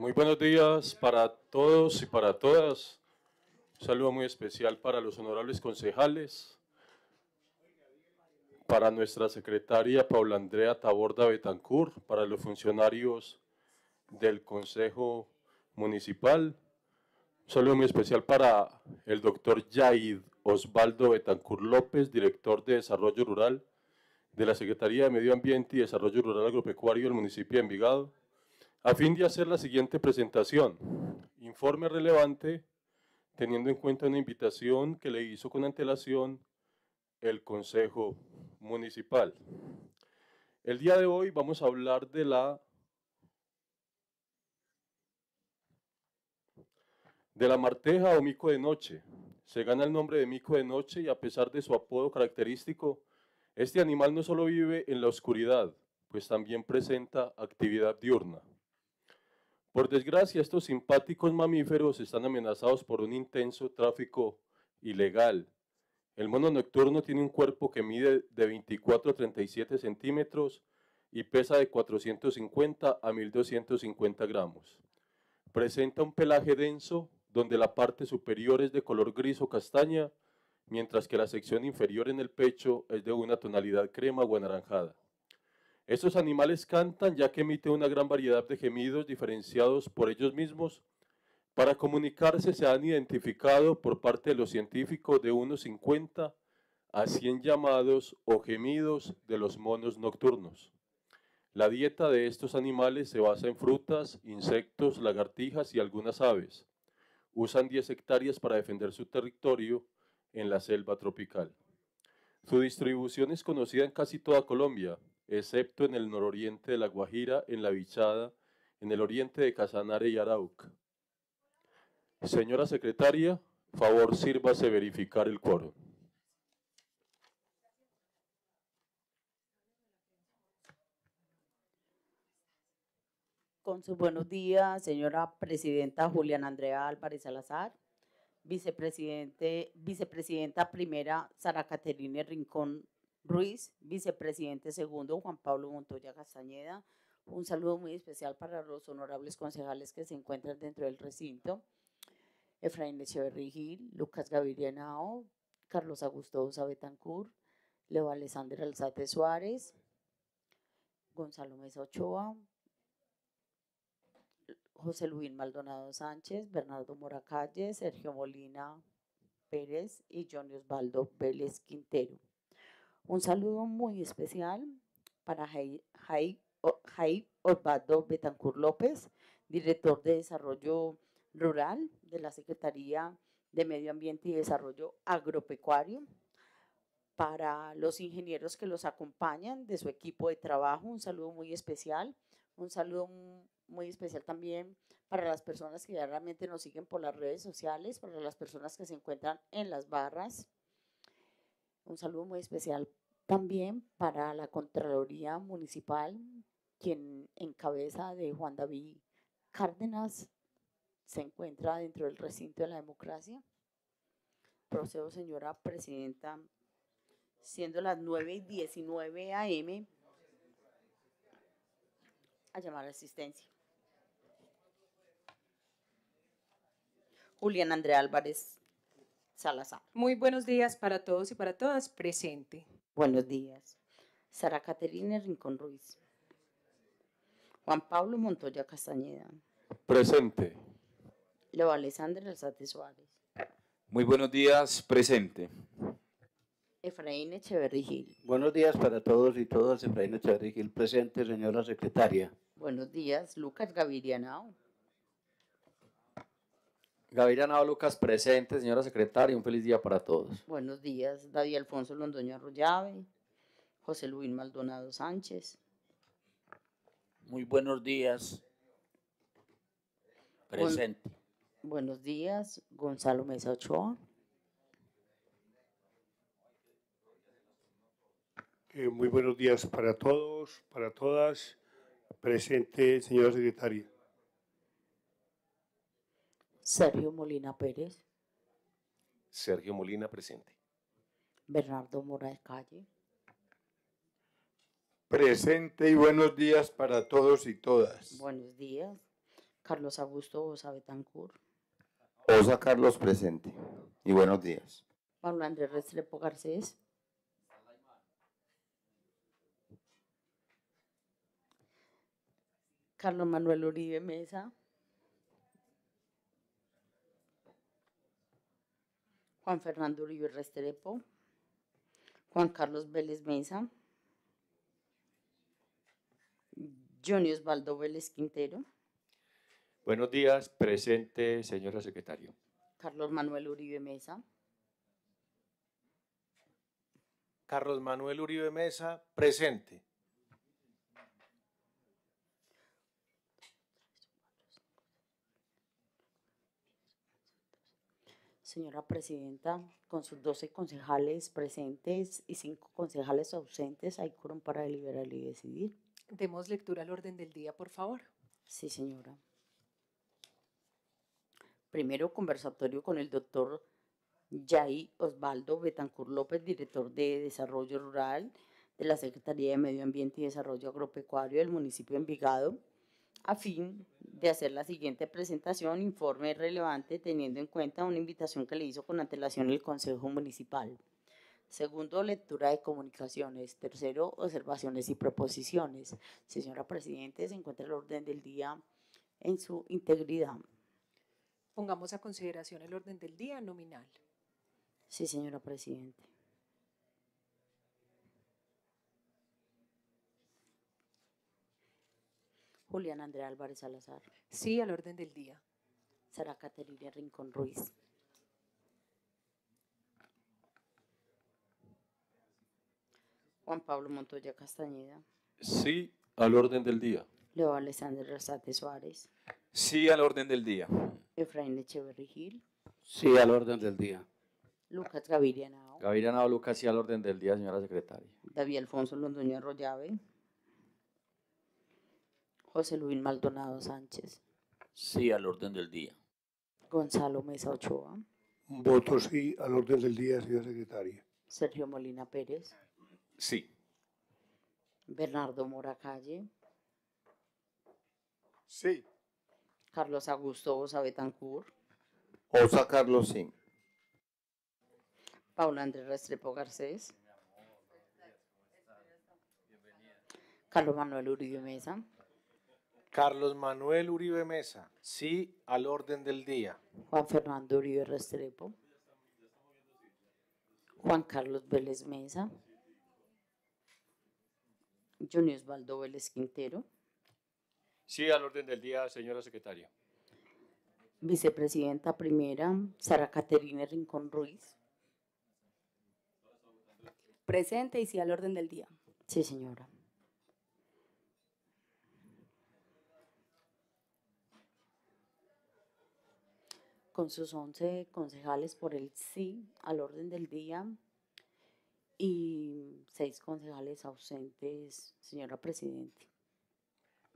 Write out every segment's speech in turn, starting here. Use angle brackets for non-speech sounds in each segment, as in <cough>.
Muy buenos días para todos y para todas. Un saludo muy especial para los honorables concejales, para nuestra secretaria Paula Andrea Taborda Betancur, para los funcionarios del Consejo Municipal. Un saludo muy especial para el doctor Yaid Osvaldo Betancur López, director de Desarrollo Rural de la Secretaría de Medio Ambiente y Desarrollo Rural Agropecuario del municipio de Envigado a fin de hacer la siguiente presentación. Informe relevante teniendo en cuenta una invitación que le hizo con antelación el Consejo Municipal. El día de hoy vamos a hablar de la de la marteja o mico de noche. Se gana el nombre de mico de noche y a pesar de su apodo característico, este animal no solo vive en la oscuridad, pues también presenta actividad diurna. Por desgracia, estos simpáticos mamíferos están amenazados por un intenso tráfico ilegal. El mono nocturno tiene un cuerpo que mide de 24 a 37 centímetros y pesa de 450 a 1250 gramos. Presenta un pelaje denso donde la parte superior es de color gris o castaña, mientras que la sección inferior en el pecho es de una tonalidad crema o anaranjada. Estos animales cantan ya que emiten una gran variedad de gemidos diferenciados por ellos mismos. Para comunicarse se han identificado por parte de los científicos de unos 50 a 100 llamados o gemidos de los monos nocturnos. La dieta de estos animales se basa en frutas, insectos, lagartijas y algunas aves. Usan 10 hectáreas para defender su territorio en la selva tropical. Su distribución es conocida en casi toda Colombia, excepto en el nororiente de La Guajira, en La Vichada, en el oriente de Casanare y Arauca. Señora secretaria, favor sírvase verificar el coro. Con sus buenos días, señora presidenta Julián Andrea Álvarez Salazar, vicepresidente, vicepresidenta primera Sara Caterine Rincón Ruiz, vicepresidente segundo, Juan Pablo Montoya Castañeda. Un saludo muy especial para los honorables concejales que se encuentran dentro del recinto. Efraín Echeverri Gil, Lucas Gaviria Nao, Carlos Augusto Zabetancur, Leo Alexander Alzate Suárez, Gonzalo Mesa Ochoa, José Luis Maldonado Sánchez, Bernardo Moracalle, Sergio Molina Pérez y Johnny Osvaldo Vélez Quintero. Un saludo muy especial para Jaib Osvaldo Betancur López, director de Desarrollo Rural de la Secretaría de Medio Ambiente y Desarrollo Agropecuario, para los ingenieros que los acompañan de su equipo de trabajo, un saludo muy especial, un saludo muy especial también para las personas que realmente nos siguen por las redes sociales, para las personas que se encuentran en las barras, un saludo muy especial también para la Contraloría Municipal, quien en cabeza de Juan David Cárdenas se encuentra dentro del recinto de la democracia. Procedo, señora presidenta, siendo las 9 y 19 AM, a llamar a asistencia. Julián André Álvarez Salazar. Muy buenos días para todos y para todas. Presente. Buenos días. Sara Caterina Rincón Ruiz. Juan Pablo Montoya Castañeda. Presente. Leo Alessandro Alzate Suárez. Muy buenos días. Presente. Efraín Echeverri Buenos días para todos y todas. Efraín Echeverri presente, señora secretaria. Buenos días, Lucas Gaviria Nao. Gabriela Nava Lucas presente, señora secretaria, un feliz día para todos. Buenos días, David Alfonso Londoño Arroyave, José Luis Maldonado Sánchez. Muy buenos días. Presente. buenos días, Gonzalo Mesa Ochoa. Eh, muy buenos días para todos, para todas. Presente, señora secretaria. Sergio Molina Pérez. Sergio Molina presente. Bernardo Moraes Calle. Presente y buenos días para todos y todas. Buenos días. Carlos Augusto Osa Betancur. Osa Carlos presente y buenos días. Pablo Andrés Restrepo Garcés. Carlos Manuel Uribe Mesa. Juan Fernando Uribe Restrepo, Juan Carlos Vélez Mesa, Johnny Osvaldo Vélez Quintero. Buenos días, presente, señora secretario. Carlos Manuel Uribe Mesa. Carlos Manuel Uribe Mesa, presente. Señora Presidenta, con sus 12 concejales presentes y 5 concejales ausentes, hay quórum para deliberar y decidir. Demos lectura al orden del día, por favor. Sí, señora. Primero, conversatorio con el doctor Jai Osvaldo Betancur López, director de Desarrollo Rural de la Secretaría de Medio Ambiente y Desarrollo Agropecuario del municipio de Envigado a fin de hacer la siguiente presentación, informe relevante teniendo en cuenta una invitación que le hizo con antelación el Consejo Municipal. Segundo, lectura de comunicaciones. Tercero, observaciones y proposiciones. Señora Presidente, se encuentra el orden del día en su integridad. Pongamos a consideración el orden del día nominal. Sí, señora Presidente. Julián Andrea Álvarez Salazar. Sí, al orden del día. Sara Caterina Rincón Ruiz. Juan Pablo Montoya Castañeda. Sí, al orden del día. Leo Alexander Rosate Suárez. Sí, al orden del día. Efraín Echeverri Gil. Sí, al orden del día. Lucas Gaviria Nao. Gaviria Nao, Lucas, sí, al orden del día, señora secretaria. David Alfonso Londoño Arroyave. José Luis Maldonado Sánchez. Sí al orden del día. Gonzalo Mesa Ochoa. Voto sí al orden del día, señora secretaria. Sergio Molina Pérez. Sí. Bernardo Moracalle. Sí. Carlos Augusto Osa Betancur. Osa Carlos, sí. Paula Andrés Restrepo Garcés. Carlos Manuel Uribe Mesa. Carlos Manuel Uribe Mesa, sí al orden del día. Juan Fernando Uribe Restrepo. Juan Carlos Vélez Mesa. Junior Osvaldo Vélez Quintero. Sí al orden del día, señora secretaria. Vicepresidenta primera, Sara Caterina Rincón Ruiz. Presente y sí al orden del día. Sí, señora. con sus 11 concejales por el sí al orden del día y seis concejales ausentes, señora Presidente.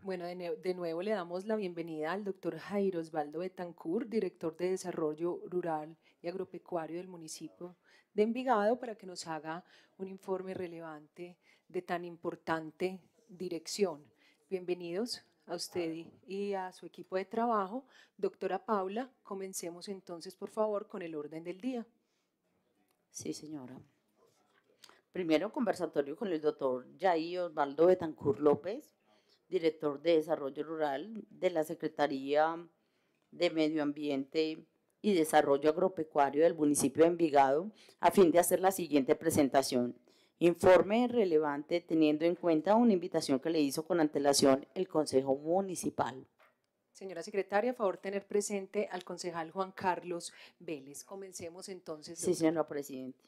Bueno, de, nuevo le damos la bienvenida al doctor Jairo Osvaldo Betancourt, director de Desarrollo Rural y Agropecuario del municipio de Envigado, para que nos haga un informe relevante de tan importante dirección. Bienvenidos a usted y a su equipo de trabajo. Doctora Paula, comencemos entonces, por favor, con el orden del día. Sí, señora. Primero, conversatorio con el doctor Jairo Osvaldo Betancur López, director de Desarrollo Rural de la Secretaría de Medio Ambiente y Desarrollo Agropecuario del municipio de Envigado, a fin de hacer la siguiente presentación. Informe relevante teniendo en cuenta una invitación que le hizo con antelación el Consejo Municipal. Señora secretaria, favor tener presente al concejal Juan Carlos Vélez. Comencemos entonces. Sí, señora presidente.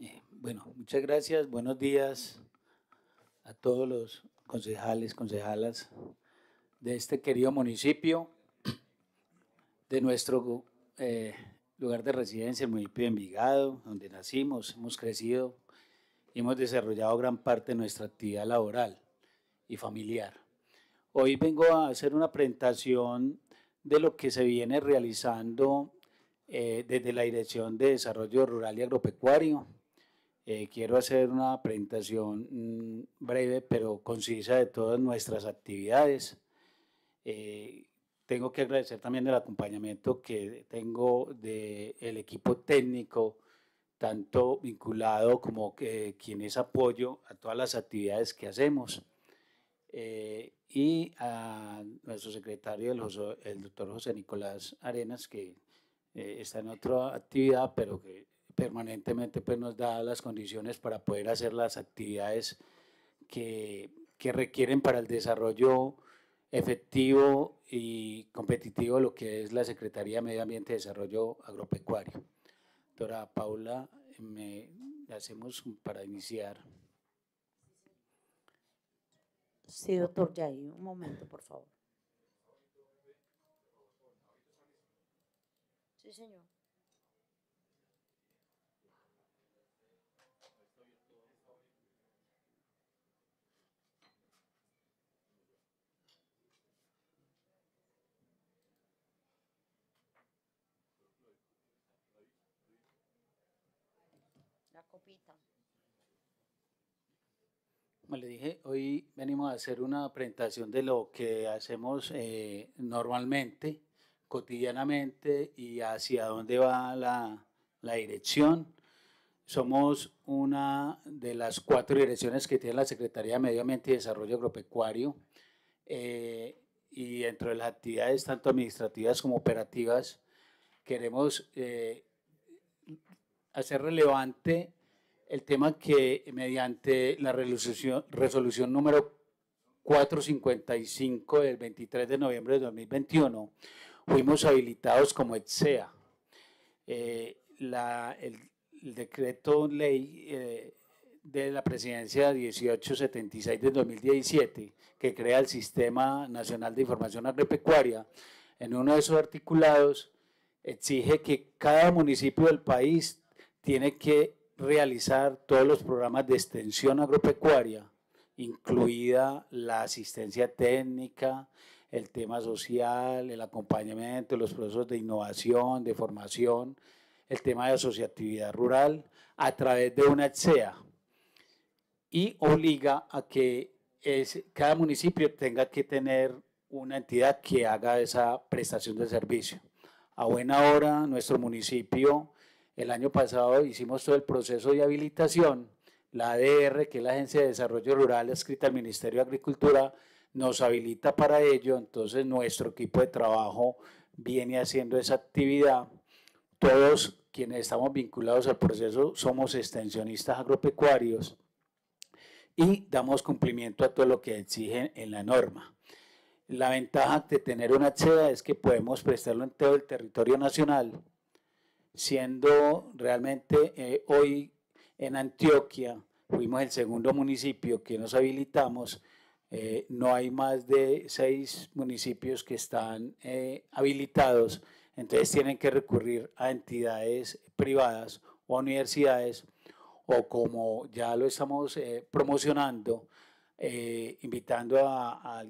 Eh, bueno, muchas gracias. Buenos días a todos los concejales, concejalas de este querido municipio, de nuestro eh, lugar de residencia, muy municipio de Envigado, donde nacimos, hemos crecido y hemos desarrollado gran parte de nuestra actividad laboral y familiar. Hoy vengo a hacer una presentación de lo que se viene realizando eh, desde la Dirección de Desarrollo Rural y Agropecuario. Eh, quiero hacer una presentación mm, breve pero concisa de todas nuestras actividades. Eh, tengo que agradecer también el acompañamiento que tengo del el equipo técnico, tanto vinculado como que quien es apoyo a todas las actividades que hacemos. Eh, y a nuestro secretario, el, doctor José Nicolás Arenas, que eh, está en otra actividad, pero que permanentemente pues, nos da las condiciones para poder hacer las actividades que, que requieren para el desarrollo efectivo y competitivo lo que es la Secretaría de Medio Ambiente y Desarrollo Agropecuario. Doctora Paula, me hacemos para iniciar. Sí, doctor Yay, un momento, por favor. Sí, señor. Como le dije, hoy venimos a hacer una presentación de lo que hacemos eh, normalmente, cotidianamente y hacia dónde va la, la dirección. Somos una de las cuatro direcciones que tiene la Secretaría de Medio Ambiente y Desarrollo Agropecuario. Eh, y dentro de las actividades, tanto administrativas como operativas, queremos eh, hacer relevante el tema que mediante la resolución, resolución número 455 del 23 de noviembre de 2021 fuimos habilitados como ETSEA. Eh, el, decreto ley eh, de la presidencia 1876 de 2017 que crea el Sistema Nacional de Información Agropecuaria, en uno de sus articulados exige que cada municipio del país tiene que realizar todos los programas de extensión agropecuaria, incluida la asistencia técnica, el tema social, el acompañamiento, los procesos de innovación, de formación, el tema de asociatividad rural, a través de una e CEA y obliga a que cada municipio tenga que tener una entidad que haga esa prestación de servicio. A buena hora, nuestro municipio el año pasado hicimos todo el proceso de habilitación. La ADR, que es la Agencia de Desarrollo Rural escrita al Ministerio de Agricultura, nos habilita para ello. Entonces nuestro equipo de trabajo viene haciendo esa actividad. Todos quienes estamos vinculados al proceso somos extensionistas agropecuarios y damos cumplimiento a todo lo que exigen en la norma. La ventaja de tener una CHEDA es que podemos prestarlo en todo el territorio nacional siendo realmente eh, hoy en Antioquia, fuimos el segundo municipio que nos habilitamos, eh, no hay más de seis municipios que están eh, habilitados, entonces tienen que recurrir a entidades privadas o a universidades, o como ya lo estamos promocionando, invitando a, a,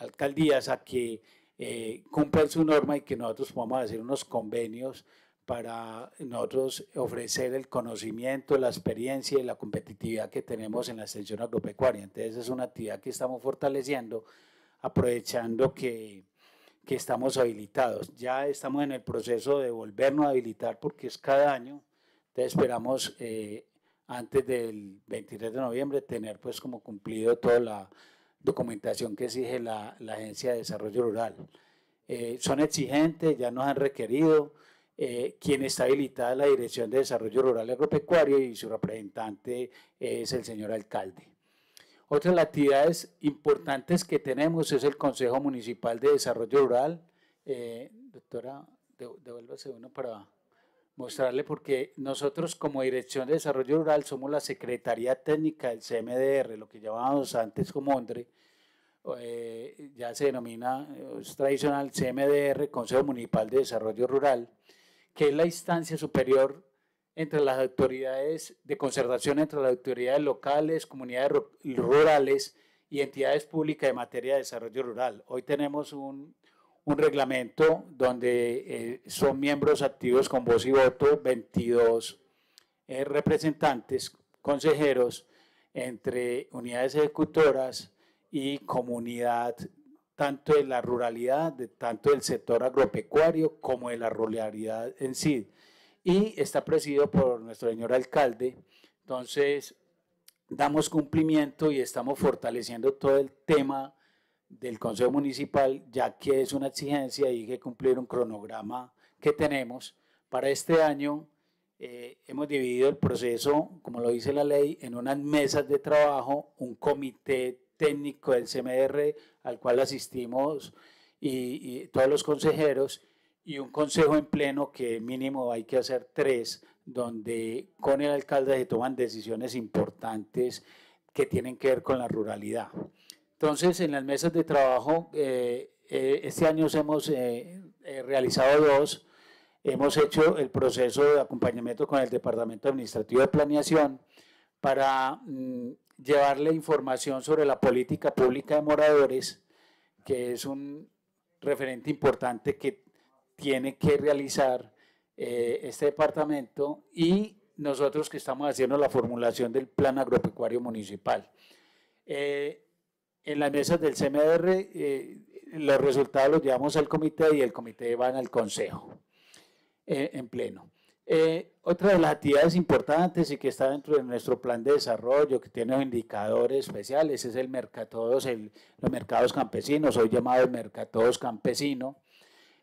alcaldías a que cumplan su norma y que nosotros podamos hacer unos convenios para nosotros ofrecer el conocimiento, la experiencia y la competitividad que tenemos en la extensión agropecuaria. Entonces es una actividad que estamos fortaleciendo, aprovechando que, que estamos habilitados. Ya estamos en el proceso de volvernos a habilitar porque es cada año. Entonces esperamos eh, antes del 23 de noviembre tener pues como cumplido toda la documentación que exige la, la Agencia de Desarrollo Rural. Eh, son exigentes, ya nos han requerido eh, quien está habilitada la Dirección de Desarrollo Rural y Agropecuario y su representante es el señor alcalde. Otra de las actividades importantes que tenemos es el Consejo Municipal de Desarrollo Rural. Eh, doctora, devuélvase uno para mostrarle porque nosotros como Dirección de Desarrollo Rural somos la Secretaría Técnica del CMDR, lo que llamábamos antes como ONDRE, eh, ya se denomina, es tradicional CMDR, Consejo Municipal de Desarrollo Rural, que es la instancia superior entre las autoridades de concertación entre las autoridades locales, comunidades rurales y entidades públicas en materia de desarrollo rural. Hoy tenemos un, reglamento donde eh, son miembros activos con voz y voto 22 eh, representantes, consejeros entre unidades ejecutoras y comunidad tanto de la ruralidad, de, tanto del sector agropecuario como de la ruralidad en sí. Y está presidido por nuestro señor alcalde. Entonces, damos cumplimiento y estamos fortaleciendo todo el tema del Consejo Municipal, ya que es una exigencia y hay que cumplir un cronograma que tenemos. Para este año eh, hemos dividido el proceso, como lo dice la ley, en unas mesas de trabajo, un comité técnico del CMR, al cual asistimos y, todos los consejeros, y un consejo en pleno que mínimo hay que hacer tres, donde con el alcalde se toman decisiones importantes que tienen que ver con la ruralidad. Entonces, en las mesas de trabajo, eh, eh, este año hemos eh, realizado dos. Hemos hecho el proceso de acompañamiento con el Departamento Administrativo de Planeación para mm, llevarle información sobre la política pública de moradores, que es un referente importante que tiene que realizar eh, este departamento y nosotros que estamos haciendo la formulación del plan agropecuario municipal. Eh, en las mesas del CMR eh, los resultados los llevamos al comité y el comité va al consejo en pleno. Eh, otra de las actividades importantes y que está dentro de nuestro plan de desarrollo, que tiene indicadores especiales, es el mercatodos, los mercados campesinos, hoy llamado mercatodos campesino.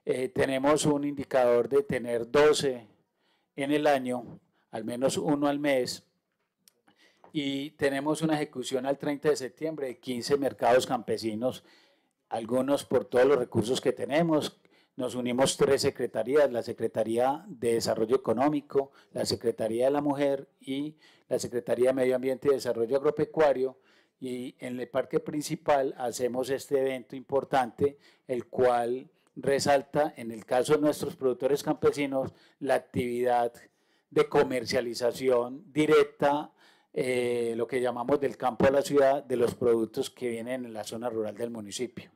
Eh, tenemos un indicador de tener 12 en el año, al menos uno al mes, y tenemos una ejecución al 30 de septiembre de 15 mercados campesinos, algunos por todos los recursos que tenemos, nos unimos tres secretarías, la Secretaría de Desarrollo Económico, la Secretaría de la Mujer y la Secretaría de Medio Ambiente y Desarrollo Agropecuario. Y en el parque principal hacemos este evento importante, el cual resalta, en el caso de nuestros productores campesinos, la actividad de comercialización directa, eh, lo que llamamos del campo a la ciudad, de los productos que vienen en la zona rural del municipio.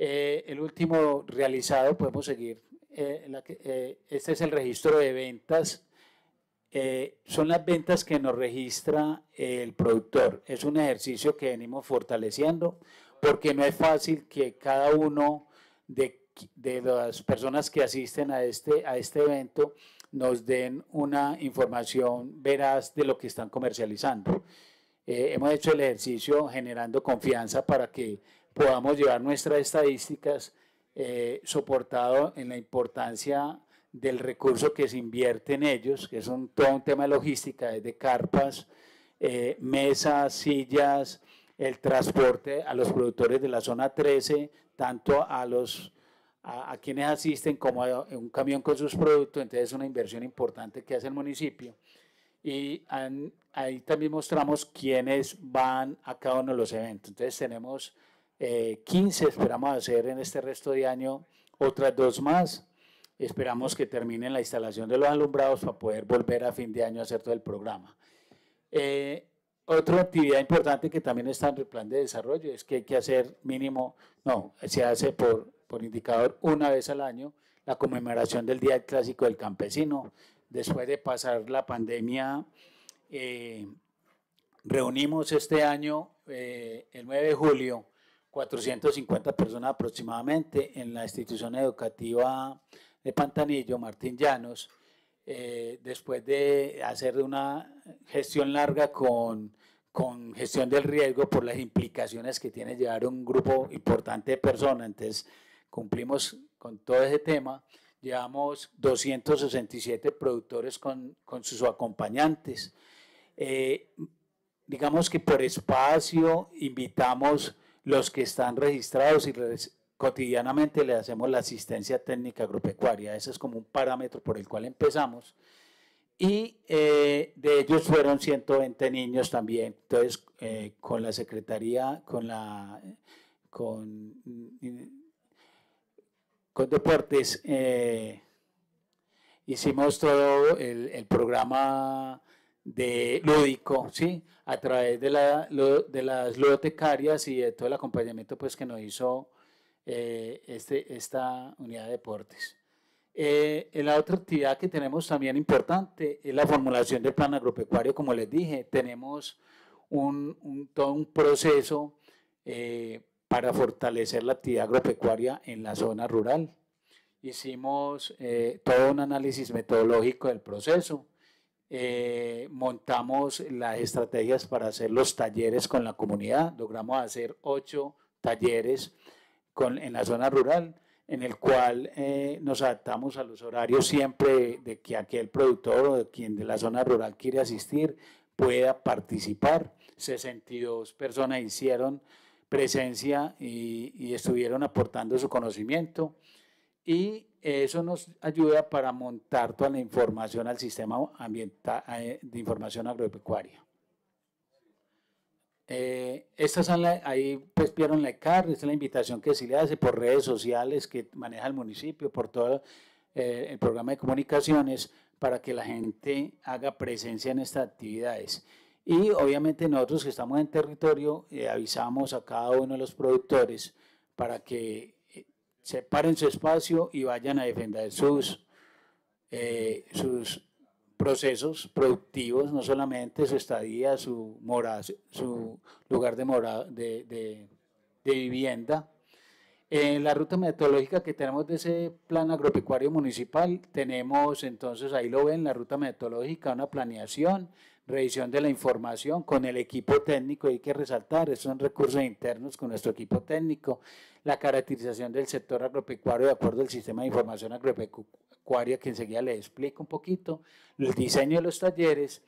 Eh, el último realizado, podemos seguir. Eh, eh, este es el registro de ventas. son las ventas que nos registra el productor. Es un ejercicio que venimos fortaleciendo porque no es fácil que cada uno de, de las personas que asisten a este, a este evento nos den una información veraz de lo que están comercializando. hemos hecho el ejercicio generando confianza para que podamos llevar nuestras estadísticas eh, soportado en la importancia del recurso que se invierte en ellos, que es un, todo un tema de logística, desde carpas, eh, mesas, sillas, el transporte a los productores de la zona 13, tanto a los a, quienes asisten como a un camión con sus productos, entonces es una inversión importante que hace el municipio. Y ahí también mostramos quiénes van a cada uno de los eventos. Entonces tenemos 15 eh, esperamos hacer en este resto de año, otras dos más. Esperamos que terminen la instalación de los alumbrados para poder volver a fin de año a hacer todo el programa. Eh, otra actividad importante que también está en el plan de desarrollo es que hay que hacer mínimo, no, se hace por, por indicador una vez al año la conmemoración del Día Clásico del Campesino. Después de pasar la pandemia, eh, reunimos este año, el 9 de julio, 450 personas aproximadamente en la institución educativa de Pantanillo, Martín Llanos, eh, después de hacer una gestión larga con, con gestión del riesgo por las implicaciones que tiene llevar un grupo importante de personas. Entonces, cumplimos con todo ese tema. Llevamos 267 productores con, con sus acompañantes. Eh, digamos que por espacio invitamos los que están registrados y cotidianamente le hacemos la asistencia técnica agropecuaria. Ese es como un parámetro por el cual empezamos. Y eh, de ellos fueron 120 niños también. Entonces, eh, con la Secretaría, con la... Con, con deportes eh, hicimos todo el programa de lúdico, ¿sí? A través de, las ludotecarias y de todo el acompañamiento pues, que nos hizo eh, este, esta unidad de deportes. Eh, la otra actividad que tenemos también importante es la formulación del plan agropecuario, como les dije, tenemos todo un proceso eh, para fortalecer la actividad agropecuaria en la zona rural. Hicimos todo un análisis metodológico del proceso, eh, montamos las estrategias para hacer los talleres con la comunidad. Logramos hacer ocho talleres con, en la zona rural, en el cual eh, nos adaptamos a los horarios siempre de que aquel productor o quien de la zona rural quiere asistir pueda participar. 62 personas hicieron presencia y, y estuvieron aportando su conocimiento. Y eso nos ayuda para montar toda la información al sistema ambiental, eh, de información agropecuaria. Eh, estas ahí pues vieron la carne, esta es la invitación que se le hace por redes sociales que maneja el municipio, por todo eh, el programa de comunicaciones, para que la gente haga presencia en estas actividades. Y obviamente nosotros que estamos en territorio eh, avisamos a cada uno de los productores para que separen su espacio y vayan a defender sus, eh, sus procesos productivos, no solamente su estadía, su, mora su lugar de, de, de vivienda. En la ruta metodológica que tenemos de ese plan agropecuario municipal, tenemos entonces, ahí lo ven, la ruta metodológica, una planeación revisión de la información con el equipo técnico, hay que resaltar, son recursos internos con nuestro equipo técnico, la caracterización del sector agropecuario de acuerdo al sistema de información agropecuaria que enseguida le explico un poquito, el diseño de los talleres,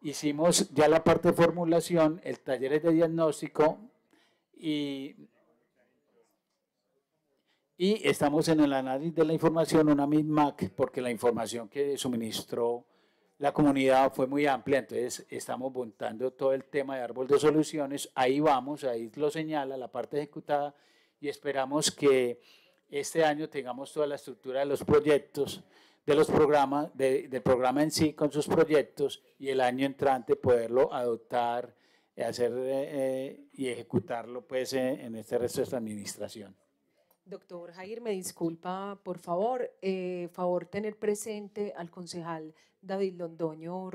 hicimos ya la parte de formulación, el taller de diagnóstico y, y estamos en el análisis de la información, una MIDMAC, porque la información que suministró la comunidad fue muy amplia, entonces estamos montando todo el tema de árbol de soluciones, ahí vamos, ahí lo señala la parte ejecutada y esperamos que este año tengamos toda la estructura de los proyectos, de los programas, del programa en sí con sus proyectos y el año entrante poderlo adoptar, hacer eh, y ejecutarlo pues eh, en, este resto de esta administración. Doctor Jair, me disculpa, por favor, eh, favor tener presente al concejal David Londoño,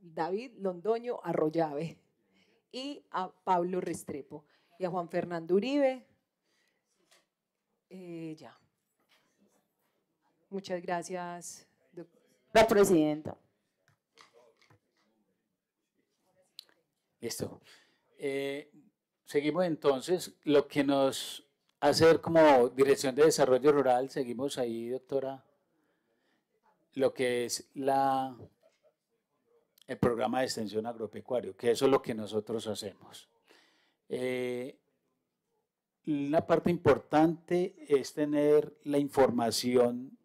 David Londoño Arroyave y a Pablo Restrepo y a Juan Fernando Uribe. Eh, Muchas gracias. La presidenta. Listo. Eh, seguimos entonces lo que nos hace como Dirección de Desarrollo Rural. Seguimos ahí, doctora lo que es la, el programa de extensión agropecuario, que eso es lo que nosotros hacemos. Eh, una la parte importante es tener la información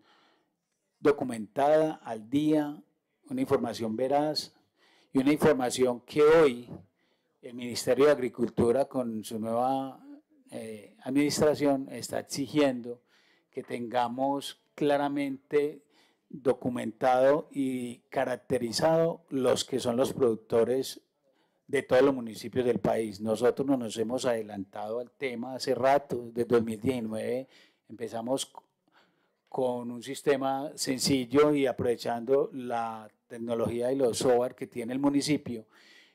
documentada al día, una información veraz y una información que hoy el Ministerio de Agricultura con su nueva eh, administración está exigiendo que tengamos claramente documentado y caracterizado los que son los productores de todos los municipios del país. Nosotros no nos hemos adelantado al tema hace rato, desde 2019 empezamos con un sistema sencillo y aprovechando la tecnología y los software que tiene el municipio.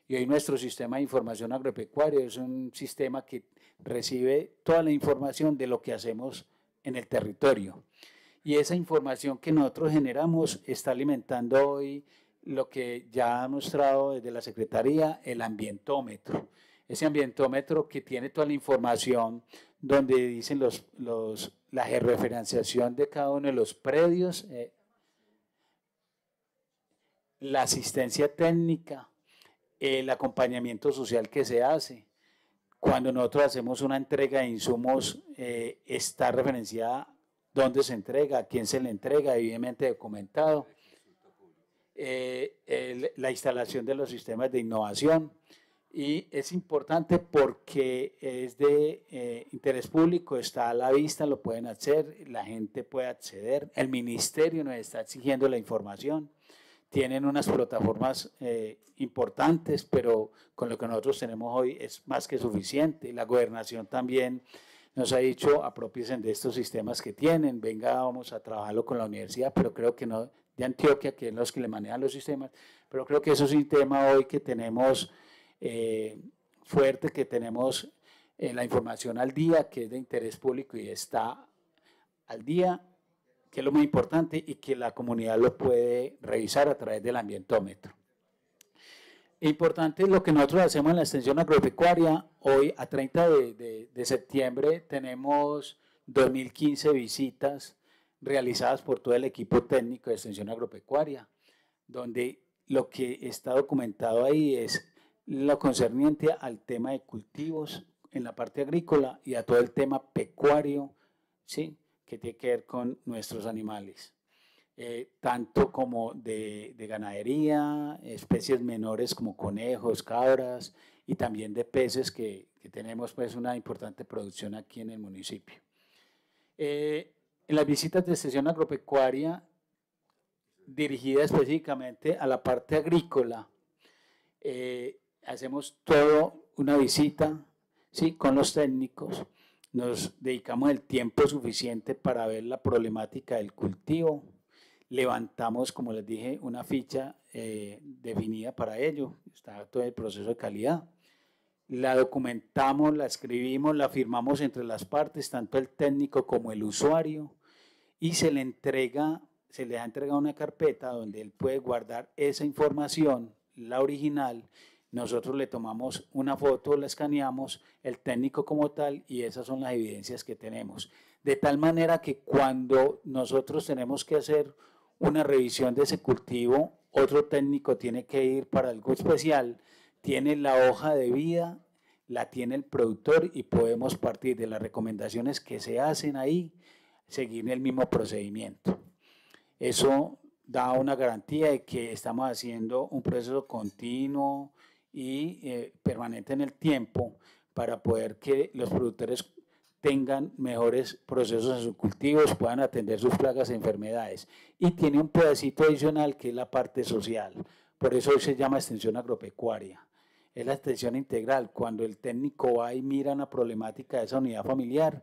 Y hoy nuestro sistema de información agropecuaria es un sistema que recibe toda la información de lo que hacemos en el territorio. Y esa información que nosotros generamos está alimentando hoy lo que ya ha mostrado desde la Secretaría, el ambientómetro. Ese ambientómetro que tiene toda la información donde dicen los, los la referenciación de cada uno de los predios, eh, la asistencia técnica, el acompañamiento social que se hace. Cuando nosotros hacemos una entrega de insumos, eh, está referenciada dónde se entrega, a quién se le entrega, evidentemente documentado. Eh, la instalación de los sistemas de innovación. Y es importante porque es de eh, interés público, está a la vista, lo pueden hacer, la gente puede acceder, el ministerio nos está exigiendo la información, tienen unas plataformas eh, importantes, pero con lo que nosotros tenemos hoy es más que suficiente. La gobernación también nos ha dicho apropiesen de estos sistemas que tienen, venga, vamos a trabajarlo con la universidad, pero creo que no, de Antioquia, que es los que le manejan los sistemas, pero creo que eso es un tema hoy que tenemos eh, fuerte, que tenemos eh, la información al día, que es de interés público y está al día, que es lo más importante y que la comunidad lo puede revisar a través del ambientómetro. Importante es lo que nosotros hacemos en la extensión agropecuaria. Hoy, a 30 de, de septiembre, tenemos 2.015 visitas realizadas por todo el equipo técnico de extensión agropecuaria, donde lo que está documentado ahí es lo concerniente al tema de cultivos en la parte agrícola y a todo el tema pecuario, ¿sí? que tiene que ver con nuestros animales. Eh, tanto como de, ganadería, especies menores como conejos, cabras y también de peces que, tenemos pues una importante producción aquí en el municipio. Eh, en las visitas de sesión agropecuaria dirigida específicamente a la parte agrícola, eh, hacemos todo una visita ¿sí? con los técnicos, nos dedicamos el tiempo suficiente para ver la problemática del cultivo, levantamos, como les dije, una ficha eh, definida para ello. Está todo el proceso de calidad. La documentamos, la escribimos, la firmamos entre las partes, tanto el técnico como el usuario, y se le entrega, se le ha entregado una carpeta donde él puede guardar esa información, la original. Nosotros le tomamos una foto, la escaneamos, el técnico como tal, y esas son las evidencias que tenemos. De tal manera que cuando nosotros tenemos que hacer una revisión de ese cultivo, otro técnico tiene que ir para algo especial, tiene la hoja de vida, la tiene el productor y podemos partir de las recomendaciones que se hacen ahí, seguir el mismo procedimiento. Eso da una garantía de que estamos haciendo un proceso continuo y eh, permanente en el tiempo para poder que los productores tengan mejores procesos en sus cultivos, puedan atender sus plagas e enfermedades. Y tiene un pedacito adicional que es la parte social. Por eso hoy se llama extensión agropecuaria. Es la extensión integral. Cuando el técnico va y mira una problemática de esa unidad familiar,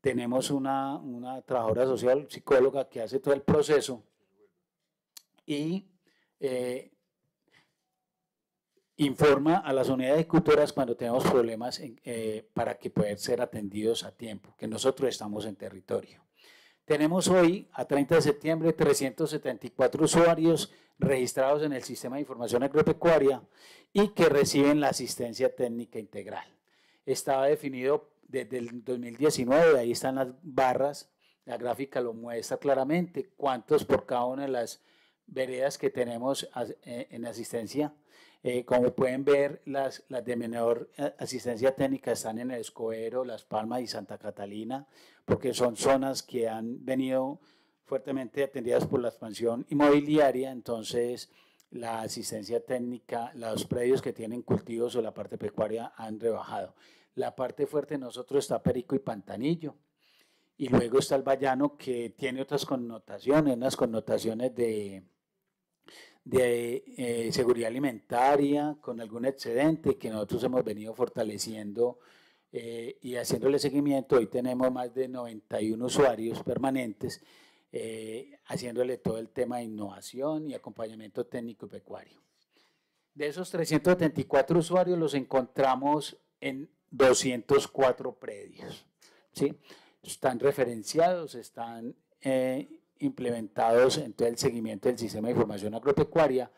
tenemos una, trabajadora social, psicóloga, que hace todo el proceso y eh, informa a las unidades culturas cuando tenemos problemas eh, para que puedan ser atendidos a tiempo, que nosotros estamos en territorio. Tenemos hoy, a 30 de septiembre, 374 usuarios registrados en el Sistema de Información Agropecuaria y que reciben la asistencia técnica integral. Estaba definido desde el 2019, ahí están las barras, la gráfica lo muestra claramente, cuántos por cada una de las veredas que tenemos eh, en asistencia eh, como pueden ver, las, de menor eh, asistencia técnica están en el Escobero, Las Palmas y Santa Catalina, porque son zonas que han venido fuertemente atendidas por la expansión inmobiliaria, entonces la asistencia técnica, los predios que tienen cultivos o la parte pecuaria han rebajado. La parte fuerte de nosotros está Perico y Pantanillo. Y luego está el Vallano, que tiene otras connotaciones, unas connotaciones de, de eh, seguridad alimentaria con algún excedente que nosotros hemos venido fortaleciendo eh, y haciéndole seguimiento. Hoy tenemos más de 91 usuarios permanentes eh, haciéndole todo el tema de innovación y acompañamiento técnico y pecuario. De esos 374 usuarios los encontramos en 204 predios. ¿sí? Están referenciados, están implementados en todo el seguimiento del sistema de información agropecuaria.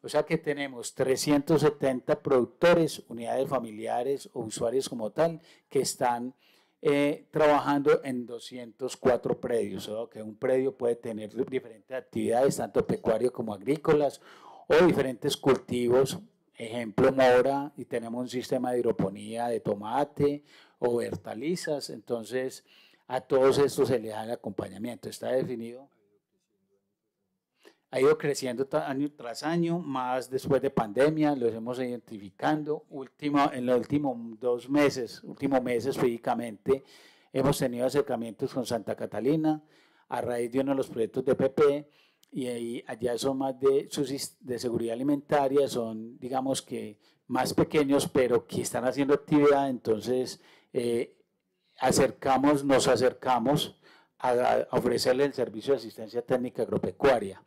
O sea que tenemos 370 productores, unidades familiares o usuarios como tal, que están eh, trabajando en 204 predios. O que un predio puede tener diferentes actividades, tanto pecuarias como agrícolas, o diferentes cultivos, ejemplo mora, y tenemos un sistema de hidroponía de tomate o hortalizas. Entonces, a todos estos se les da el acompañamiento. Está definido. Ha ido creciendo año tras año, más después de pandemia, los hemos identificando. último en los últimos dos meses, últimos meses físicamente, hemos tenido acercamientos con Santa Catalina a raíz de uno de los proyectos de PP y ahí, allá son más de, de seguridad alimentaria, son digamos que más pequeños, pero que están haciendo actividad, entonces eh, acercamos, nos acercamos a, ofrecerle el servicio de asistencia técnica agropecuaria.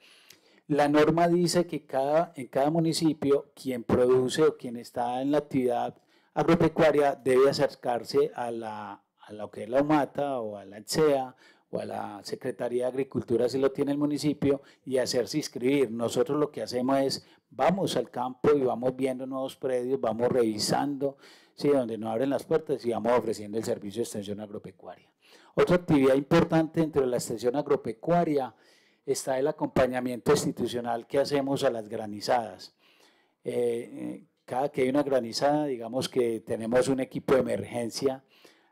La norma dice que cada, en cada municipio quien produce o quien está en la actividad agropecuaria debe acercarse a, la, a lo que la UMATA o a la ECEA o a la Secretaría de Agricultura si lo tiene el municipio y hacerse inscribir. Nosotros lo que hacemos es vamos al campo y vamos viendo nuevos predios, vamos revisando donde no abren las puertas y vamos ofreciendo el servicio de extensión agropecuaria. Otra actividad importante dentro de la extensión agropecuaria está el acompañamiento institucional que hacemos a las granizadas. Eh, eh, cada que hay una granizada, digamos que tenemos un equipo de emergencia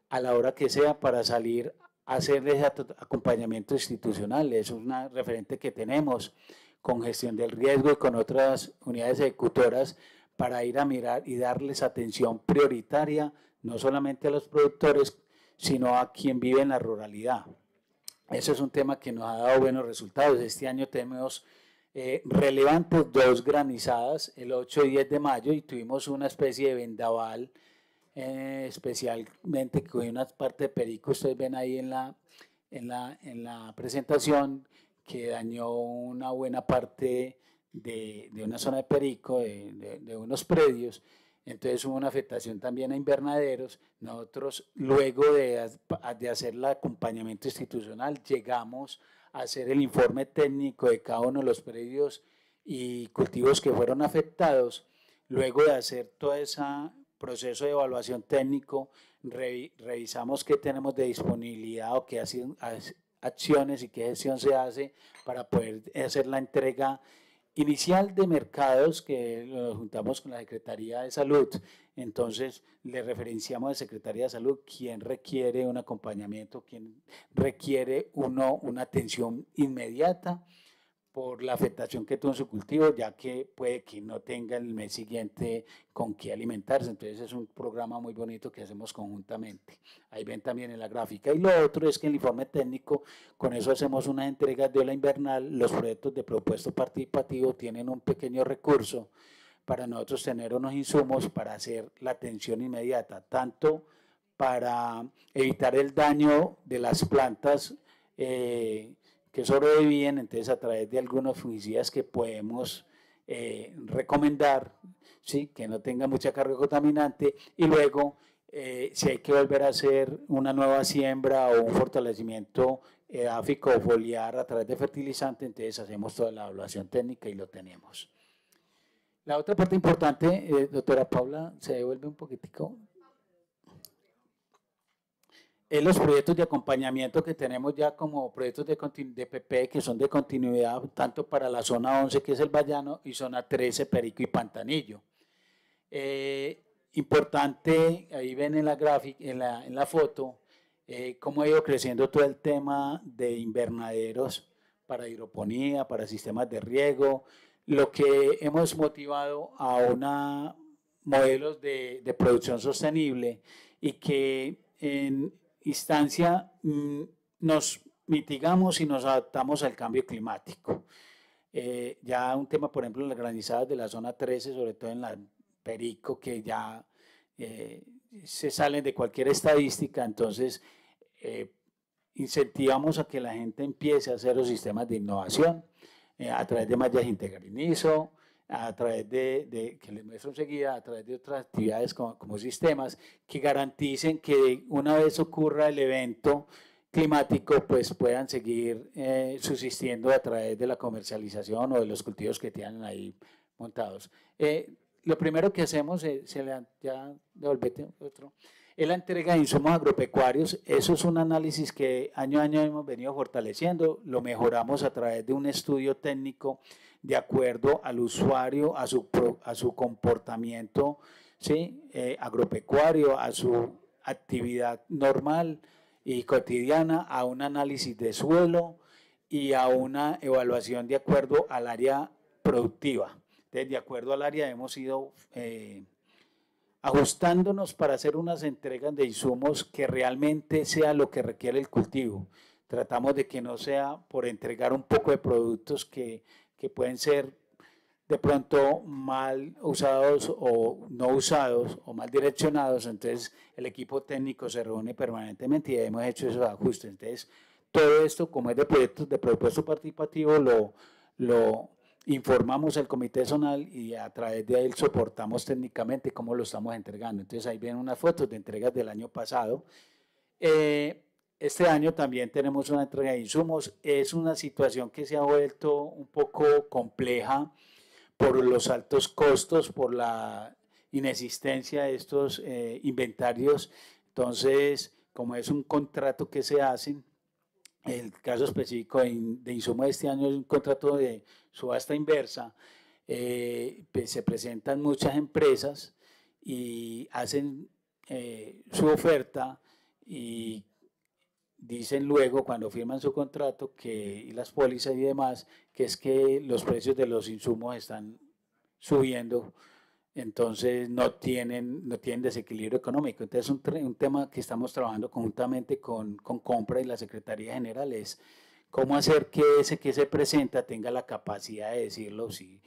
a la hora que sea para salir a hacer ese acompañamiento institucional. Es una referente que tenemos con gestión del riesgo y con otras unidades ejecutoras para ir a mirar y darles atención prioritaria, no solamente a los productores, sino a quien vive en la ruralidad. Ese es un tema que nos ha dado buenos resultados. Este año tenemos eh, relevantes dos granizadas, el 8 y 10 de mayo, y tuvimos una especie de vendaval, eh, especialmente con una parte de perico, ustedes ven ahí en la, en la, en la presentación, que dañó una buena parte de, una zona de perico, de, unos predios, entonces hubo una afectación también a invernaderos. Nosotros, luego de, hacer el acompañamiento institucional, llegamos a hacer el informe técnico de cada uno de los predios y cultivos que fueron afectados. Luego de hacer todo ese proceso de evaluación técnico, revisamos qué tenemos de disponibilidad o qué acciones y qué gestión se hace para poder hacer la entrega inicial de mercados que lo juntamos con la Secretaría de Salud. Entonces, le referenciamos a la Secretaría de Salud quien requiere un acompañamiento, quien requiere uno una atención inmediata por la afectación que tuvo en su cultivo, ya que puede que no tenga el mes siguiente con qué alimentarse. Entonces es un programa muy bonito que hacemos conjuntamente. Ahí ven también en la gráfica. Y lo otro es que en el informe técnico, con eso hacemos unas entregas de ola invernal. Los proyectos de propuesto participativo tienen un pequeño recurso para nosotros tener unos insumos para hacer la atención inmediata, tanto para evitar el daño de las plantas, eh, que sobrevivían, entonces a través de algunos fungicidas que podemos eh, recomendar, ¿sí? que no tenga mucha carga contaminante, y luego eh, si hay que volver a hacer una nueva siembra o un fortalecimiento edáfico eh, o foliar a través de fertilizante, entonces hacemos toda la evaluación técnica y lo tenemos. La otra parte importante, doctora Paula, se devuelve un poquitico, es los proyectos de acompañamiento que tenemos ya como proyectos de, PP que son de continuidad tanto para la zona 11 que es el Vallano y zona 13 Perico y Pantanillo. Eh, importante, ahí ven en la, gráfica, en la, en la foto eh, cómo ha ido creciendo todo el tema de invernaderos para hidroponía, para sistemas de riego, lo que hemos motivado a una modelos de, de producción sostenible y que en, instancia mm, nos mitigamos y nos adaptamos al cambio climático. Eh, ya un tema, por ejemplo, las granizadas de la zona 13, sobre todo en la Perico, que ya eh, se salen de cualquier estadística, entonces eh, incentivamos a que la gente empiece a hacer los sistemas de innovación a través de mallas integrinizo, a través de, que les muestro enseguida, a través de otras actividades como, sistemas que garanticen que una vez ocurra el evento climático, pues puedan seguir eh, subsistiendo a través de la comercialización o de los cultivos que tienen ahí montados. Eh, lo primero que hacemos, es, eh, se le, ya otro, es la entrega de insumos agropecuarios. Eso es un análisis que año a año hemos venido fortaleciendo, lo mejoramos a través de un estudio técnico de acuerdo al usuario, a su, a su comportamiento ¿sí? Eh, agropecuario, a su actividad normal y cotidiana, a un análisis de suelo y a una evaluación de acuerdo al área productiva. Entonces, de acuerdo al área hemos ido eh, ajustándonos para hacer unas entregas de insumos que realmente sea lo que requiere el cultivo. Tratamos de que no sea por entregar un poco de productos que que pueden ser de pronto mal usados o no usados o mal direccionados, entonces el equipo técnico se reúne permanentemente y hemos hecho esos ajustes. Entonces, todo esto, como es de proyectos de propuesto participativo, lo, informamos al comité zonal y a través de él soportamos técnicamente cómo lo estamos entregando. Entonces, ahí vienen unas fotos de entregas del año pasado. Eh, este año también tenemos una entrega de insumos. Es una situación que se ha vuelto un poco compleja por los altos costos, por la inexistencia de estos eh, inventarios. Entonces, como es un contrato que se hace, el caso específico de, insumo insumos de este año es un contrato de subasta inversa. Eh, pues, se presentan muchas empresas y hacen eh, su oferta y dicen luego cuando firman su contrato que y las pólizas y demás que es que los precios de los insumos están subiendo entonces no tienen no tienen desequilibrio económico entonces un, un tema que estamos trabajando conjuntamente con, con compra y la secretaría general es cómo hacer que ese que se presenta tenga la capacidad de decirlo sí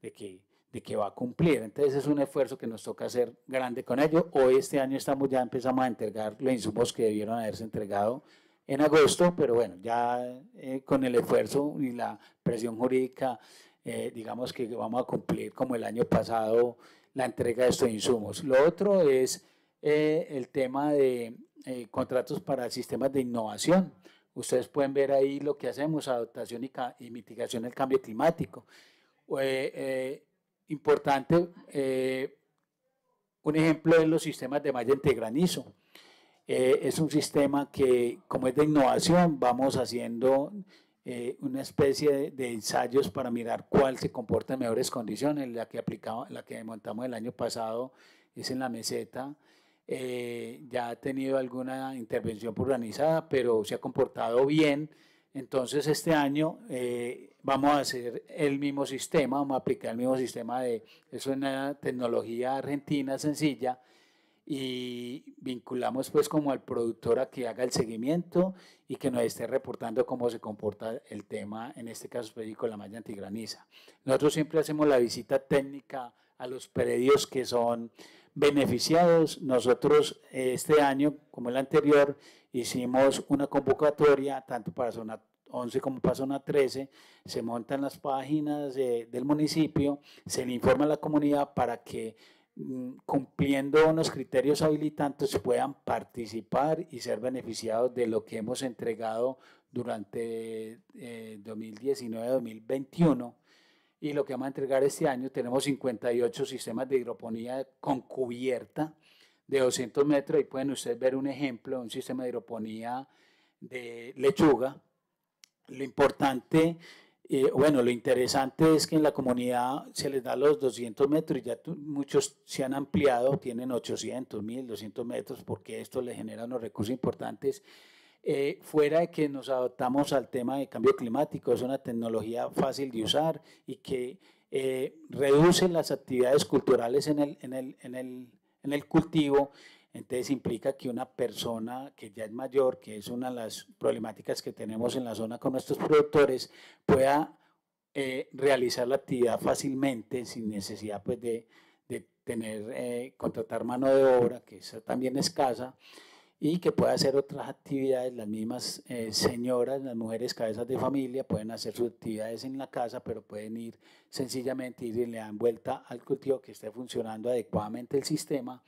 de que que va a cumplir. Entonces es un esfuerzo que nos toca hacer grande con ello. Hoy este año estamos ya empezamos a entregar los insumos que debieron haberse entregado en agosto, pero bueno, ya eh, con el esfuerzo y la presión jurídica, eh, digamos que vamos a cumplir como el año pasado la entrega de estos insumos. Lo otro es eh, el tema de contratos para sistemas de innovación. Ustedes pueden ver ahí lo que hacemos, adaptación y, mitigación del cambio climático. Eh, importante, eh, un ejemplo es los sistemas de malla integranizo. Eh, es un sistema que, como es de innovación, vamos haciendo eh, una especie de, ensayos para mirar cuál se comporta en mejores condiciones. La que, aplicamos, la que montamos el año pasado es en la meseta. ya ha tenido alguna intervención urbanizada pero se ha comportado bien entonces este año eh, vamos a hacer el mismo sistema, vamos a aplicar el mismo sistema de, eso es una tecnología argentina sencilla y vinculamos pues como al productor a que haga el seguimiento y que nos esté reportando cómo se comporta el tema, en este caso específico la malla antigraniza. Nosotros siempre hacemos la visita técnica a los predios que son beneficiados. Nosotros eh, este año, como el anterior, hicimos una convocatoria tanto para zona 11 como para zona 13. Se montan las páginas del municipio, se le informa a la comunidad para que mm, cumpliendo unos criterios habilitantes puedan participar y ser beneficiados de lo que hemos entregado durante 2019-2021 eh, y lo que vamos a entregar este año, tenemos 58 sistemas de hidroponía con cubierta de 200 metros. y pueden ustedes ver un ejemplo un sistema de hidroponía de lechuga. Lo importante, eh, bueno, lo interesante es que en la comunidad se les da los 200 metros y ya muchos se han ampliado, tienen 800, 1200 metros, porque esto le genera unos recursos importantes eh, fuera de que nos adaptamos al tema de cambio climático, es una tecnología fácil de usar y que eh, reduce las actividades culturales en el, en, el, en, el, en el cultivo, entonces implica que una persona que ya es mayor, que es una de las problemáticas que tenemos en la zona con nuestros productores, pueda eh, realizar la actividad fácilmente sin necesidad pues, de, de tener, contratar mano de obra, que esa también escasa y que pueda hacer otras actividades. Las mismas eh, señoras, las mujeres cabezas de familia pueden hacer sus actividades en la casa, pero pueden ir sencillamente y le dan vuelta al cultivo que esté funcionando adecuadamente el sistema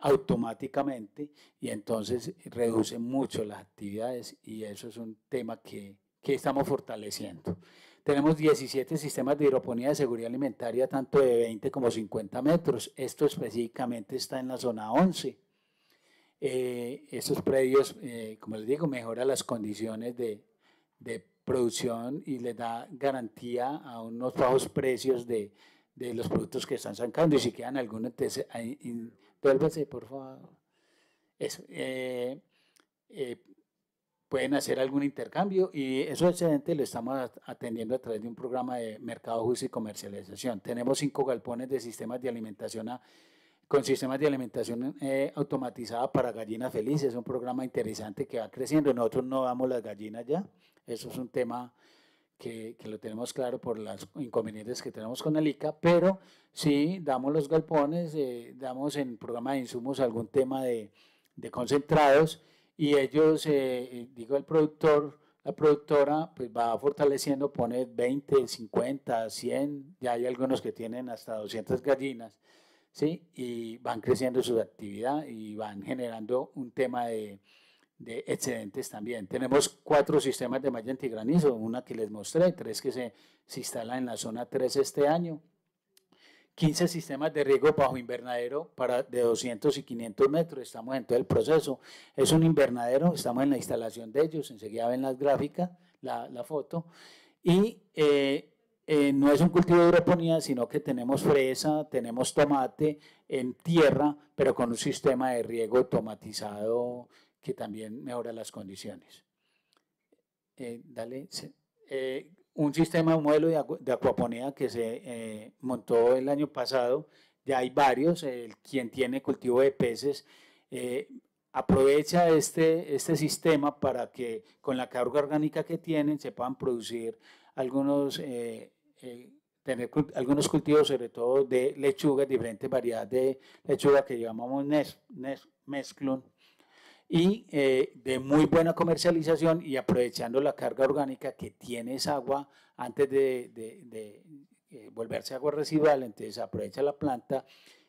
automáticamente y entonces reduce mucho las actividades y eso es un tema que, que estamos fortaleciendo. Tenemos 17 sistemas de hidroponía de seguridad alimentaria, tanto de 20 como 50 metros. Esto específicamente está en la zona 11 eh, estos predios, eh, como les digo, mejora las condiciones de, de producción y le da garantía a unos bajos precios de, de los productos que están sacando. Y si quedan algunos, por favor. Eh, eh, pueden hacer algún intercambio y eso excedente lo estamos atendiendo a través de un programa de mercado justo y comercialización. Tenemos cinco galpones de sistemas de alimentación a con sistemas de alimentación eh, automatizada para gallinas felices. Es un programa interesante que va creciendo. Nosotros no damos las gallinas ya. Eso es un tema que, lo tenemos claro por los inconvenientes que tenemos con el ICA, pero sí damos los galpones, eh, damos en programa de insumos algún tema de, concentrados y ellos, eh, digo, el productor, la productora, pues va fortaleciendo, pone 20, 50, 100, ya hay algunos que tienen hasta 200 gallinas. ¿sí? Y van creciendo su actividad y van generando un tema de, de excedentes también. Tenemos cuatro sistemas de malla antigranizo, una que les mostré, tres que se, se instalan en la zona 3 este año. 15 sistemas de riego bajo invernadero para de 200 y 500 metros. Estamos en todo el proceso. Es un invernadero, estamos en la instalación de ellos. Enseguida ven las gráficas, la, la foto. Y eh, eh, no es un cultivo de hidroponía, sino que tenemos fresa, tenemos tomate en tierra, pero con un sistema de riego automatizado que también mejora las condiciones. Eh, eh, un sistema, un modelo de, acuaponía que se montó el año pasado, ya hay varios, quien tiene cultivo de peces, aprovecha este, este sistema para que con la carga orgánica que tienen se puedan producir algunos, eh, eh, algunos cultivos, sobre todo de lechugas, diferentes variedades de lechuga que llamamos nes, y eh, de muy buena comercialización y aprovechando la carga orgánica que tiene esa agua antes de, de, de volverse agua residual, entonces aprovecha la planta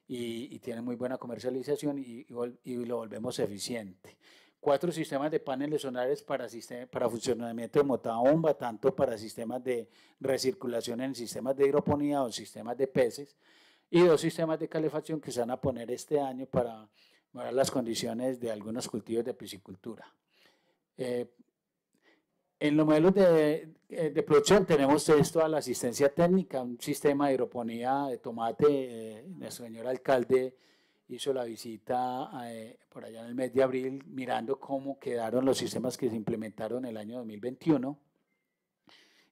y, tiene muy buena comercialización y, lo volvemos eficiente cuatro sistemas de paneles solares para, sistema, para funcionamiento de mota bomba tanto para sistemas de recirculación en sistemas de hidroponía o sistemas de peces, y dos sistemas de calefacción que se van a poner este año para mejorar las condiciones de algunos cultivos de piscicultura. Eh, en los modelos eh, de, producción tenemos esto a la asistencia técnica, un sistema de hidroponía de tomate, eh, nuestro señor alcalde hizo la visita eh, por allá en el mes de abril mirando cómo quedaron los sistemas que se implementaron el año 2021.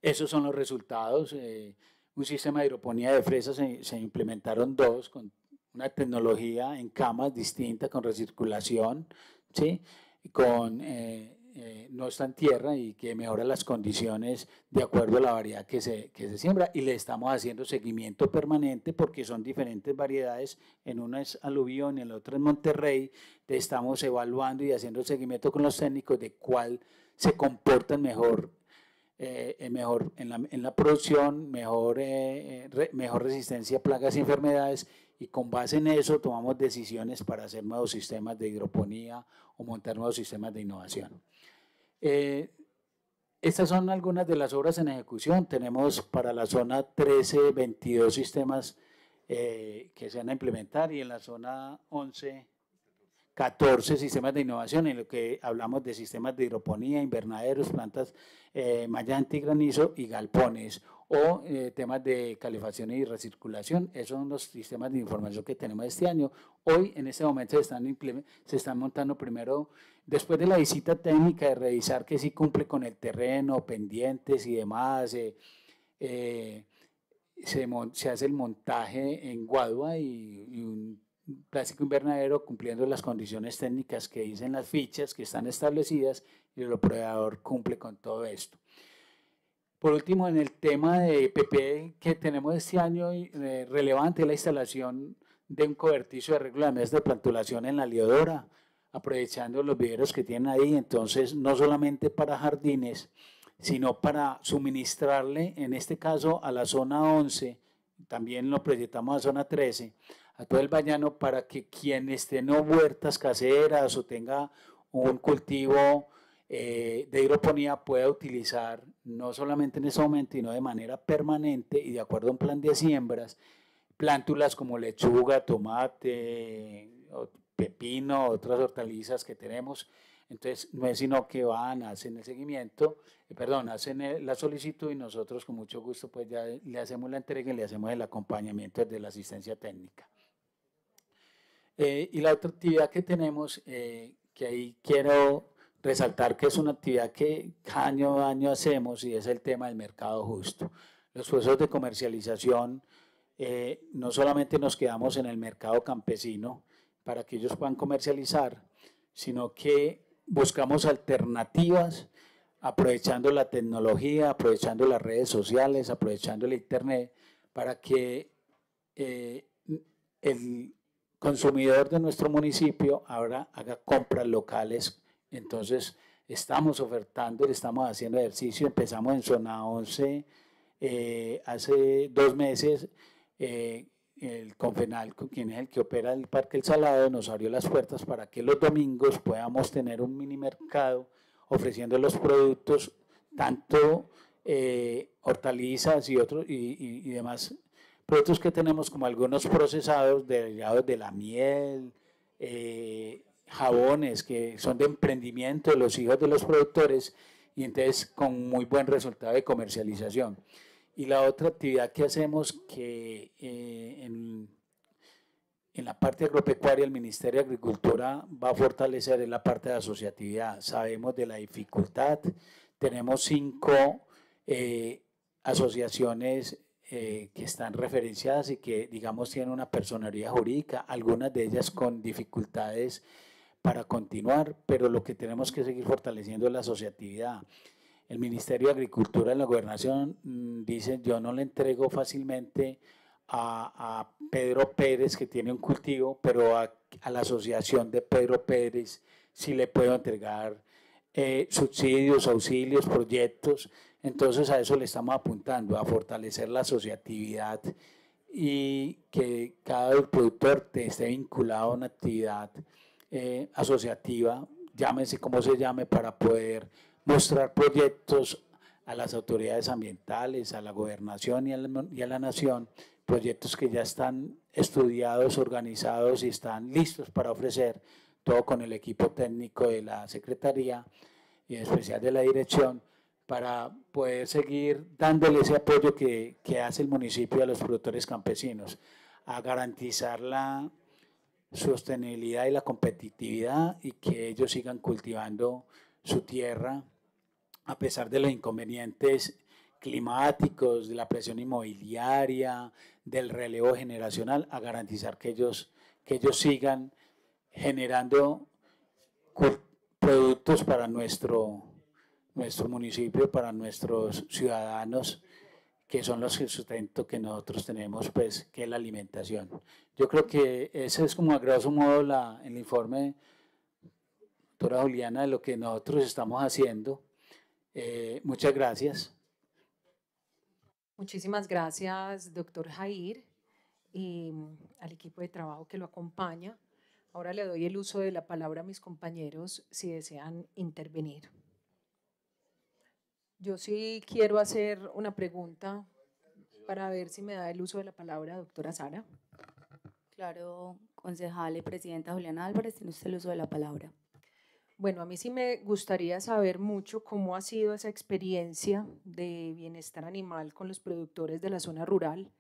Esos son los resultados. Eh, un sistema de hidroponía de fresas se, implementaron dos con una tecnología en camas distinta con recirculación, ¿sí? con eh, eh, no está en tierra y que mejora las condiciones de acuerdo a la variedad que se, siembra. Y le estamos haciendo seguimiento permanente porque son diferentes variedades. En una es aluvión, en la otra es Monterrey. Le estamos evaluando y haciendo seguimiento con los técnicos de cuál se comporta mejor eh, eh, mejor en la, producción, mejor, mejor resistencia a plagas y enfermedades y con base en eso tomamos decisiones para hacer nuevos sistemas de hidroponía o montar nuevos sistemas de innovación. Eh, estas son algunas de las obras en ejecución. Tenemos para la zona 13, 22 sistemas eh, que se van a implementar y en la zona 11, 14 sistemas de innovación, en lo que hablamos de sistemas de hidroponía, invernaderos, plantas, eh, granizo antigranizo y galpones o eh, temas de calefacción y recirculación. Esos son los sistemas de información que tenemos este año. Hoy, en este momento, se están, se montando primero, después de la visita técnica, de revisar que sí cumple con el terreno, pendientes y demás. Eh, eh, se, se, hace el montaje en Guadua y, y un plástico invernadero cumpliendo las condiciones técnicas que dicen las fichas que están establecidas y el operador cumple con todo esto. Por último, en el tema de PP e, que tenemos este año eh, relevante la instalación de un cobertizo de arreglo de plantulación en la Liodora, aprovechando los viveros que tienen ahí, entonces no solamente para jardines, sino para suministrarle, en este caso a la zona 11, también lo proyectamos a zona 13, a todo el vallano para que quien esté no huertas caseras o tenga un cultivo eh, de hidroponía pueda utilizar no solamente en ese momento, sino de manera permanente y de acuerdo a un plan de siembras, plántulas como lechuga, tomate, pepino, otras hortalizas que tenemos. Entonces, no es sino que van, hacen el seguimiento, eh, perdón, hacen eh, la solicitud y nosotros con mucho gusto pues ya le hacemos la entrega y le hacemos el acompañamiento desde la asistencia técnica. y la otra actividad que tenemos, que ahí quiero resaltar que es una actividad que año a año hacemos y es el tema del mercado justo. Los procesos de comercialización eh, no solamente nos quedamos en el mercado campesino para que ellos puedan comercializar, sino que buscamos alternativas aprovechando la tecnología, aprovechando las redes sociales, aprovechando el Internet, para que eh, el consumidor de nuestro municipio ahora haga compras locales entonces, estamos ofertando, le estamos haciendo ejercicio, empezamos en zona 11 eh, hace dos meses. Eh, el Confenal, quien es el que opera el Parque El Salado, nos abrió las puertas para que los domingos podamos tener un mini mercado ofreciendo los productos, tanto eh, hortalizas y otros y, demás productos que tenemos, como algunos procesados derivados de la miel, jabones que son de emprendimiento de los hijos de los productores y entonces con muy buen resultado de comercialización. Y la otra actividad que hacemos que eh, en, en, la parte agropecuaria el Ministerio de Agricultura va a fortalecer es la parte de asociatividad. Sabemos de la dificultad, tenemos cinco eh, asociaciones eh, que están referenciadas y que digamos tienen una personalidad jurídica, algunas de ellas con dificultades para continuar, pero lo que tenemos que seguir fortaleciendo es la asociatividad. El Ministerio de Agricultura en la Gobernación dicen, mm, dice, yo no le entrego fácilmente a, Pedro Pérez, que tiene un cultivo, pero a, la asociación de Pedro Pérez sí le puedo entregar eh, subsidios, auxilios, proyectos. Entonces a eso le estamos apuntando, a fortalecer la asociatividad y que cada productor esté vinculado a una actividad eh, asociativa, llámese como se llame, para poder mostrar proyectos a las autoridades ambientales, a la gobernación y a la, nación, proyectos que ya están estudiados, organizados y están listos para ofrecer, todo con el equipo técnico de la Secretaría y en especial de la dirección, para poder seguir dándole ese apoyo que, que hace el municipio a los productores campesinos, a garantizar la, sostenibilidad y la competitividad y que ellos sigan cultivando su tierra a pesar de los inconvenientes climáticos, de la presión inmobiliaria, del relevo generacional, a garantizar que ellos, que ellos sigan generando productos para nuestro, nuestro municipio, para nuestros ciudadanos que son los sustentos que nosotros tenemos, pues, que es la alimentación. Yo creo que ese es como a grosso modo el informe, doctora Juliana, de lo que nosotros estamos haciendo. Eh, muchas gracias. Muchísimas gracias, doctor Jair, y mm, al equipo de trabajo que lo acompaña. Ahora le doy el uso de la palabra a mis compañeros si desean intervenir. Yo sí quiero hacer una pregunta para ver si me da el uso de la palabra, doctora Sara. Claro, concejal y presidenta Juliana Álvarez, tiene usted el uso de la palabra. Bueno, a mí sí me gustaría saber mucho cómo ha sido esa experiencia de bienestar animal con los productores de la zona rural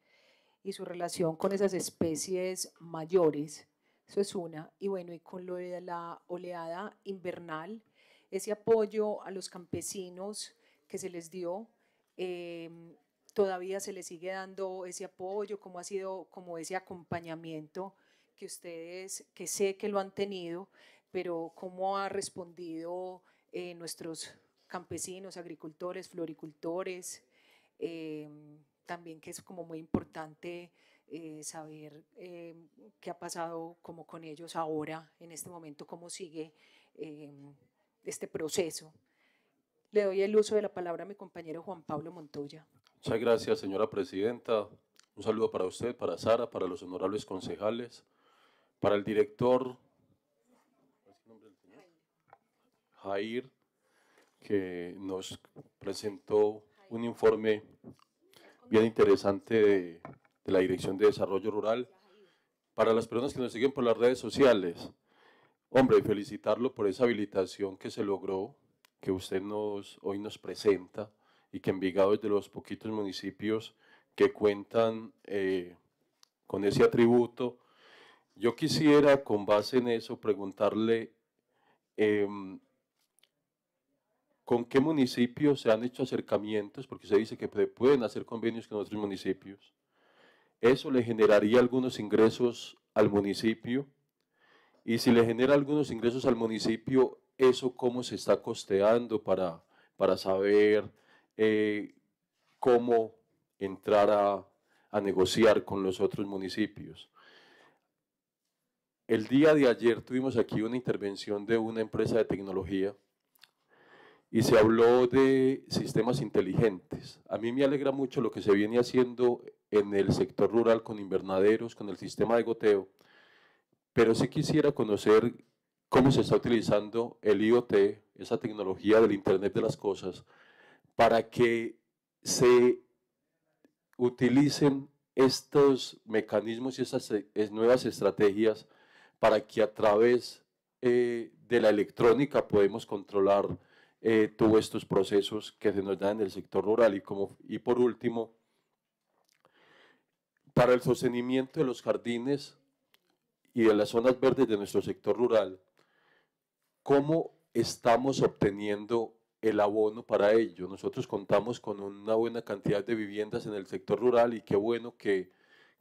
y su relación con esas especies mayores. Eso es una. Y bueno, y con lo de la oleada invernal, ese apoyo a los campesinos que se les dio. Em, todavía se les sigue dando ese apoyo, cómo ha sido como ese acompañamiento que ustedes, que sé que lo han tenido, pero cómo ha respondido eh, nuestros campesinos, agricultores, floricultores. Em, también que es como muy importante eh, saber em, qué ha pasado como con ellos ahora, en este momento, cómo sigue este proceso. Le doy el uso de la palabra a mi compañero Juan Pablo Montoya. Muchas gracias, señora presidenta. Un saludo para usted, para Sara, para los honorables concejales, para el director Jair, que nos presentó un informe bien interesante de, de la Dirección de Desarrollo Rural. Para las personas que nos siguen por las redes sociales, hombre, felicitarlo por esa habilitación que se logró que usted nos, hoy nos presenta y que Envigado es de los poquitos municipios que cuentan eh, con ese atributo. Yo quisiera, con base en eso, preguntarle em, con qué municipios se han hecho acercamientos, porque se dice que pueden hacer convenios con otros municipios. Eso le generaría algunos ingresos al municipio. Y si le genera algunos ingresos al municipio, eso cómo se está costeando para, para saber eh, cómo entrar a, a negociar con los otros municipios. El día de ayer tuvimos aquí una intervención de una empresa de tecnología y se habló de sistemas inteligentes. A mí me alegra mucho lo que se viene haciendo en el sector rural con invernaderos, con el sistema de goteo, pero sí quisiera conocer cómo se está utilizando el IoT, esa tecnología del Internet de las Cosas, para que se utilicen estos mecanismos y estas nuevas estrategias para que a través eh, de la electrónica podemos controlar eh, todos estos procesos que se nos dan en el sector rural. Y, como, y por último, para el sostenimiento de los jardines y de las zonas verdes de nuestro sector rural, ¿Cómo estamos obteniendo el abono para ello? Nosotros contamos con una buena cantidad de viviendas en el sector rural y qué bueno que,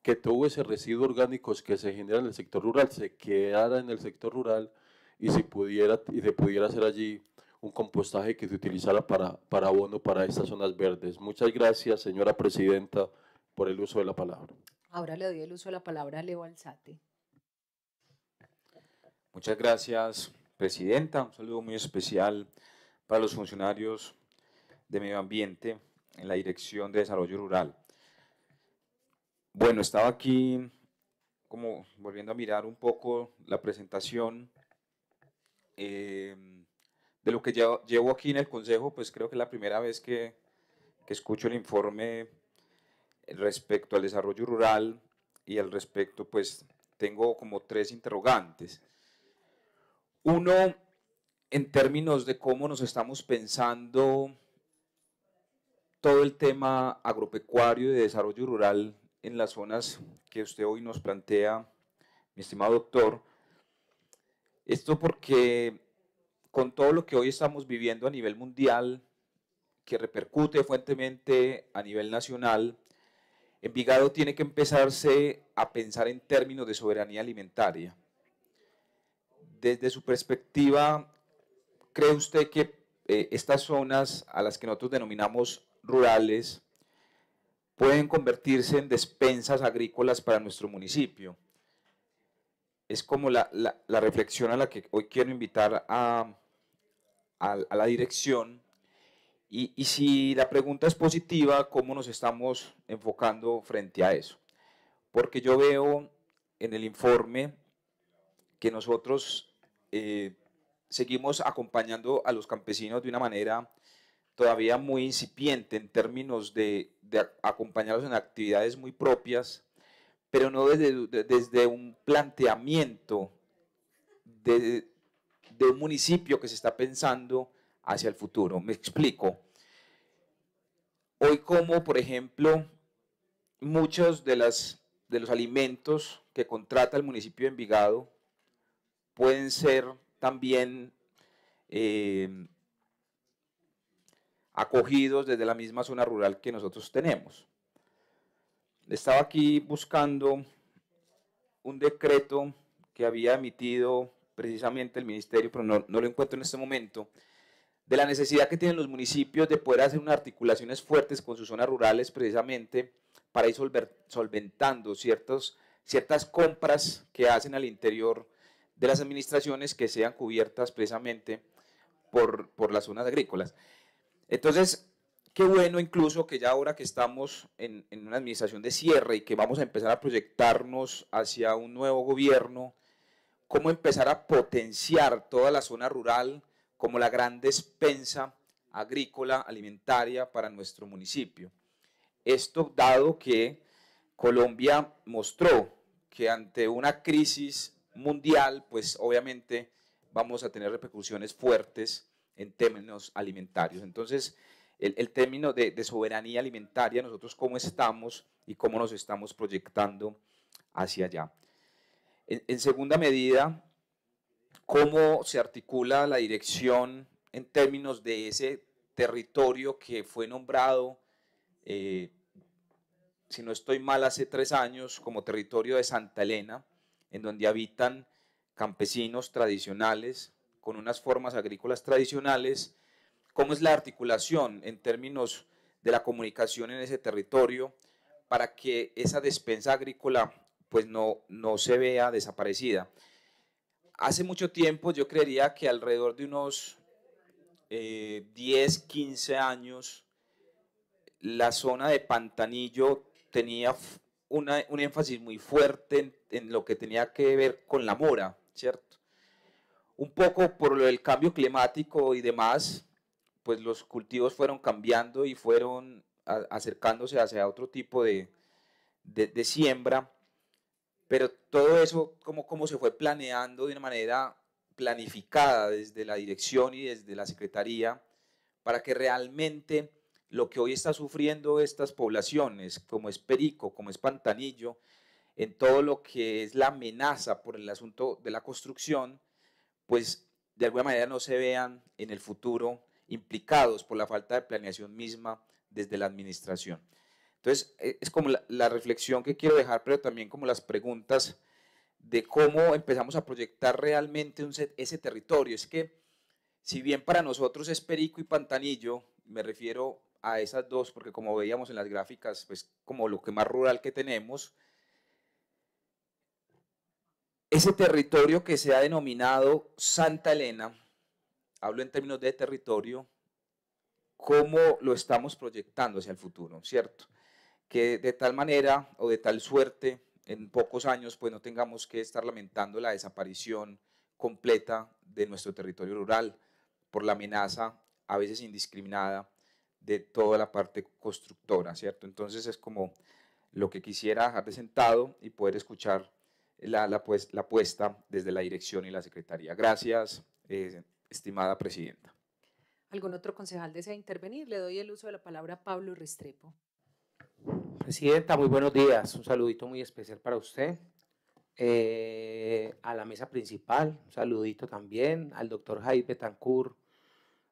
que todo ese residuo orgánico que se genera en el sector rural se quedara en el sector rural y se pudiera, y se pudiera hacer allí un compostaje que se utilizara para, para abono para estas zonas verdes. Muchas gracias, señora presidenta, por el uso de la palabra. Ahora le doy el uso de la palabra a Leo Alzate. Muchas gracias, presidenta. Un saludo muy especial para los funcionarios de medio ambiente en la Dirección de Desarrollo Rural. Bueno, estaba aquí como volviendo a mirar un poco la presentación eh, de lo que llevo, aquí en el Consejo, pues creo que es la primera vez que, que escucho el informe respecto al desarrollo rural y al respecto pues tengo como tres interrogantes. Uno, en términos de cómo nos estamos pensando todo el tema agropecuario y de desarrollo rural en las zonas que usted hoy nos plantea, mi estimado doctor. Esto porque con todo lo que hoy estamos viviendo a nivel mundial, que repercute fuertemente a nivel nacional, Envigado tiene que empezarse a pensar en términos de soberanía alimentaria desde su perspectiva, ¿cree usted que eh, estas zonas a las que nosotros denominamos rurales pueden convertirse en despensas agrícolas para nuestro municipio? Es como la, reflexión a la que hoy quiero invitar a, a, la dirección. Y, y si la pregunta es positiva, ¿cómo nos estamos enfocando frente a eso? Porque yo veo en el informe que nosotros eh, seguimos acompañando a los campesinos de una manera todavía muy incipiente en términos de, acompañarlos en actividades muy propias, pero no desde, un planteamiento de, un municipio que se está pensando hacia el futuro. Me explico. Hoy como, por ejemplo, muchos de, de los alimentos que contrata el municipio de Envigado pueden ser también eh, acogidos desde la misma zona rural que nosotros tenemos. Estaba aquí buscando un decreto que había emitido precisamente el ministerio, pero no, lo encuentro en este momento, de la necesidad que tienen los municipios de poder hacer unas articulaciones fuertes con sus zonas rurales precisamente para ir solventando ciertas compras que hacen al interior de las administraciones que sean cubiertas precisamente por, por las zonas agrícolas. Entonces, qué bueno incluso que ya ahora que estamos en, en, una administración de cierre y que vamos a empezar a proyectarnos hacia un nuevo gobierno, cómo empezar a potenciar toda la zona rural como la gran despensa agrícola, alimentaria para nuestro municipio. Esto dado que Colombia mostró que ante una crisis mundial, pues obviamente vamos a tener repercusiones fuertes en términos alimentarios. Entonces, el, término de, soberanía alimentaria, nosotros cómo estamos y cómo nos estamos proyectando hacia allá. En, segunda medida, cómo se articula la dirección en términos de ese territorio que fue nombrado, eh, si no estoy mal, hace tres años como territorio de Santa Elena, en donde habitan campesinos tradicionales con unas formas agrícolas tradicionales, cómo es la articulación en términos de la comunicación en ese territorio para que esa despensa agrícola pues no, no se vea desaparecida. Hace mucho tiempo yo creería que alrededor de unos 10, eh, 15 años, la zona de Pantanillo tenía un énfasis muy fuerte en, lo que tenía que ver con la mora, ¿cierto? Un poco por lo del cambio climático y demás, pues los cultivos fueron cambiando y fueron acercándose hacia otro tipo de, de, siembra, pero todo eso como, como se fue planeando de una manera planificada desde la dirección y desde la secretaría para que realmente lo que hoy está sufriendo estas poblaciones, como es Perico, como es Pantanillo, en todo lo que es la amenaza por el asunto de la construcción, pues de alguna manera no se vean en el futuro implicados por la falta de planeación misma desde la administración. Entonces, e, es como la, reflexión que quiero dejar, pero también como las preguntas de cómo empezamos a proyectar realmente ese territorio. Es que, si bien para nosotros es Perico y Pantanillo, me refiero a esas dos, porque como veíamos en las gráficas, pues como lo que más rural que tenemos, ese territorio que se ha denominado Santa Elena, hablo en términos de territorio, cómo lo estamos proyectando hacia el futuro, ¿cierto? Que de tal manera o de tal suerte en pocos años pues no tengamos que estar lamentando la desaparición completa de nuestro territorio rural por la amenaza a veces indiscriminada de toda la parte constructora, ¿cierto? Entonces es como lo que quisiera dejar de sentado y poder escuchar la, la, pues, la puesta desde la dirección y la secretaría. Gracias, eh, estimada presidenta. ¿Algún otro concejal desea intervenir? Le doy el uso de la palabra a Pablo Restrepo. Presidenta, muy buenos días. Un saludito muy especial para usted. Eh, a la mesa principal, un saludito también al doctor Jaime Tancur,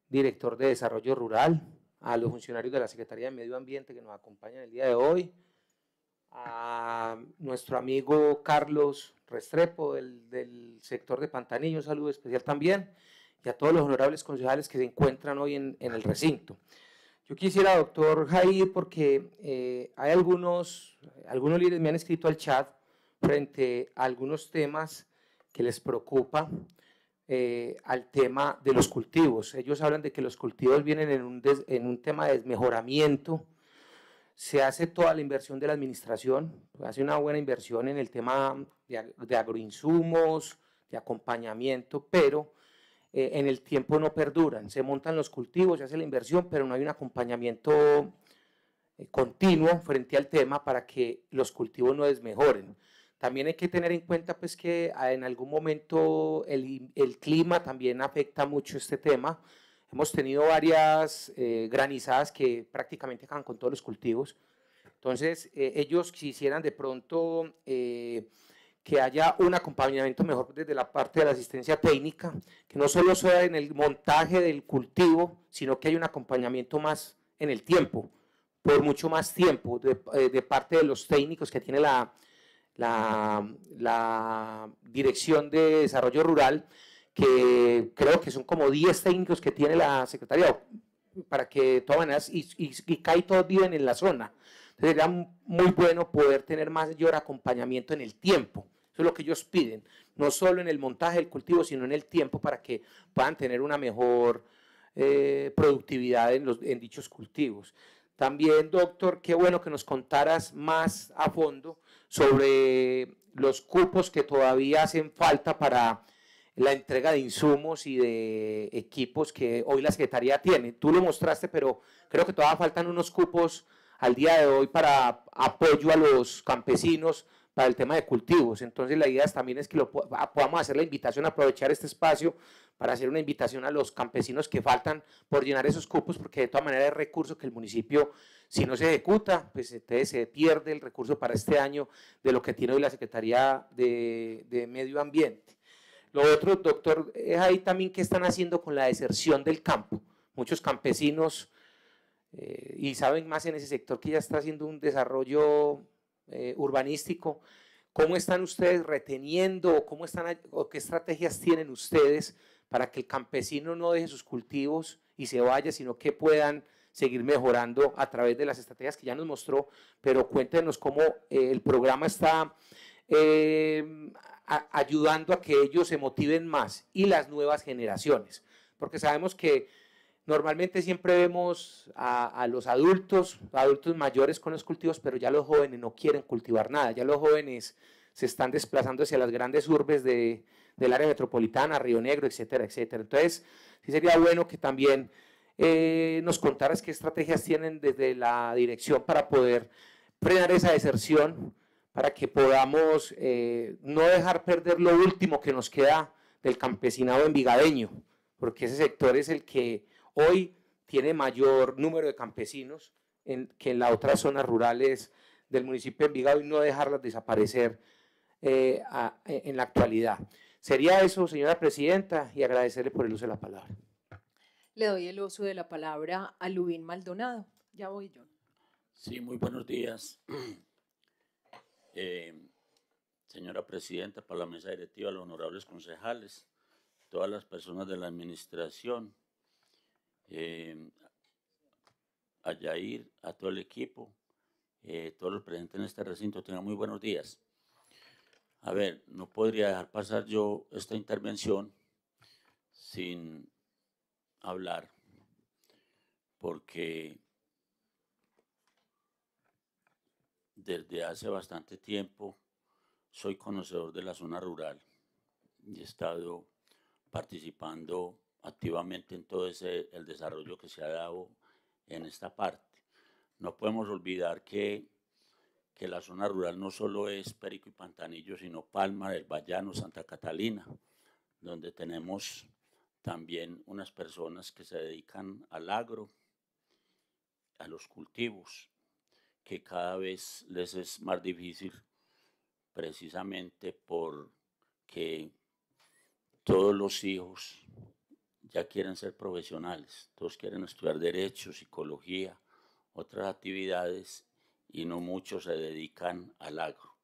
director de Desarrollo Rural, a los funcionarios de la Secretaría de Medio Ambiente que nos acompañan el día de hoy, a nuestro amigo Carlos Restrepo del, sector de Pantanillo, un saludo especial también, y a todos los honorables concejales que se encuentran hoy en, el recinto. Yo quisiera, doctor Jair, porque eh, hay algunos, algunos líderes me han escrito al chat frente a algunos temas que les preocupa eh, al tema de los cultivos. Ellos hablan de que los cultivos vienen en un, en un tema de desmejoramiento. Se hace toda la inversión de la administración, hace una buena inversión en el tema de, agroinsumos, de acompañamiento, pero eh, en el tiempo no perduran. Se montan los cultivos, se hace la inversión, pero no hay un acompañamiento eh, continuo frente al tema para que los cultivos no desmejoren. También hay que tener en cuenta pues que ah, en algún momento el, clima también afecta mucho este tema. Hemos tenido varias eh, granizadas que prácticamente acaban con todos los cultivos. Entonces, eh, ellos quisieran de pronto eh, que haya un acompañamiento mejor desde la parte de la asistencia técnica, que no solo sea en el montaje del cultivo, sino que haya un acompañamiento más en el tiempo, por mucho más tiempo, de parte de los técnicos que tiene la, la, Dirección de Desarrollo Rural, que creo que son como 10 técnicos que tiene la Secretaría, para que y, y, todos viven en la zona. Sería muy bueno poder tener mayor acompañamiento en el tiempo. Eso es lo que ellos piden, no solo en el montaje del cultivo, sino en el tiempo para que puedan tener una mejor eh, productividad en, los, en dichos cultivos. También, doctor, qué bueno que nos contaras más a fondo sobre los cupos que todavía hacen falta para la entrega de insumos y de equipos que hoy la Secretaría tiene. Tú lo mostraste, pero creo que todavía faltan unos cupos al día de hoy para apoyo a los campesinos para el tema de cultivos. Entonces la idea también es que lo, ah, podamos hacer la invitación a aprovechar este espacio para hacer una invitación a los campesinos que faltan por llenar esos cupos, porque de todas maneras es recurso que el municipio, si no se ejecuta, pues se pierde el recurso para este año de lo que tiene hoy la Secretaría de, Medio Ambiente. Lo otro, doctor, es ahí también qué están haciendo con la deserción del campo. Muchos campesinos, eh, y saben más en ese sector que ya está haciendo un desarrollo eh, urbanístico, ¿cómo están ustedes reteniendo cómo están, o qué estrategias tienen ustedes para que el campesino no deje sus cultivos y se vaya, sino que puedan seguir mejorando a través de las estrategias que ya nos mostró, pero cuéntenos cómo eh, el programa está eh, ayudando a que ellos se motiven más y las nuevas generaciones, porque sabemos que normalmente siempre vemos a los adultos, adultos mayores con los cultivos, pero ya los jóvenes no quieren cultivar nada, ya los jóvenes se están desplazando hacia las grandes urbes de, del área metropolitana, Río Negro, etcétera, etcétera. Entonces, sí sería bueno que también eh, nos contaras qué estrategias tienen desde la dirección para poder frenar esa deserción, para que podamos eh, no dejar perder lo último que nos queda del campesinado envigadeño, porque ese sector es el que hoy tiene mayor número de campesinos que en las otras zonas rurales del municipio de Envigado y no dejarlas desaparecer eh, en la actualidad. Sería eso, señora presidenta, y agradecerle por el uso de la palabra. Le doy el uso de la palabra a Lubín Maldonado. Ya voy yo. Sí, muy buenos días. <clears throat> Eh, señora presidenta, para la mesa directiva, los honorables concejales, todas las personas de la administración, eh, a Yair, a todo el equipo, eh, todos los presentes en este recinto, tengan muy buenos días. A ver, no podría dejar pasar yo esta intervención sin hablar, porque desde hace bastante tiempo soy conocedor de la zona rural y he estado participando activamente en todo ese, el desarrollo que se ha dado en esta parte. No podemos olvidar que que la zona rural no solo es Perico y Pantanillo, sino Palma, El Vallano, Santa Catalina, donde tenemos también unas personas que se dedican al agro, a los cultivos, que cada vez les es más difícil precisamente porque todos los hijos ya quieren ser profesionales, todos quieren estudiar derecho, psicología, otras actividades y no muchos se dedican al agro.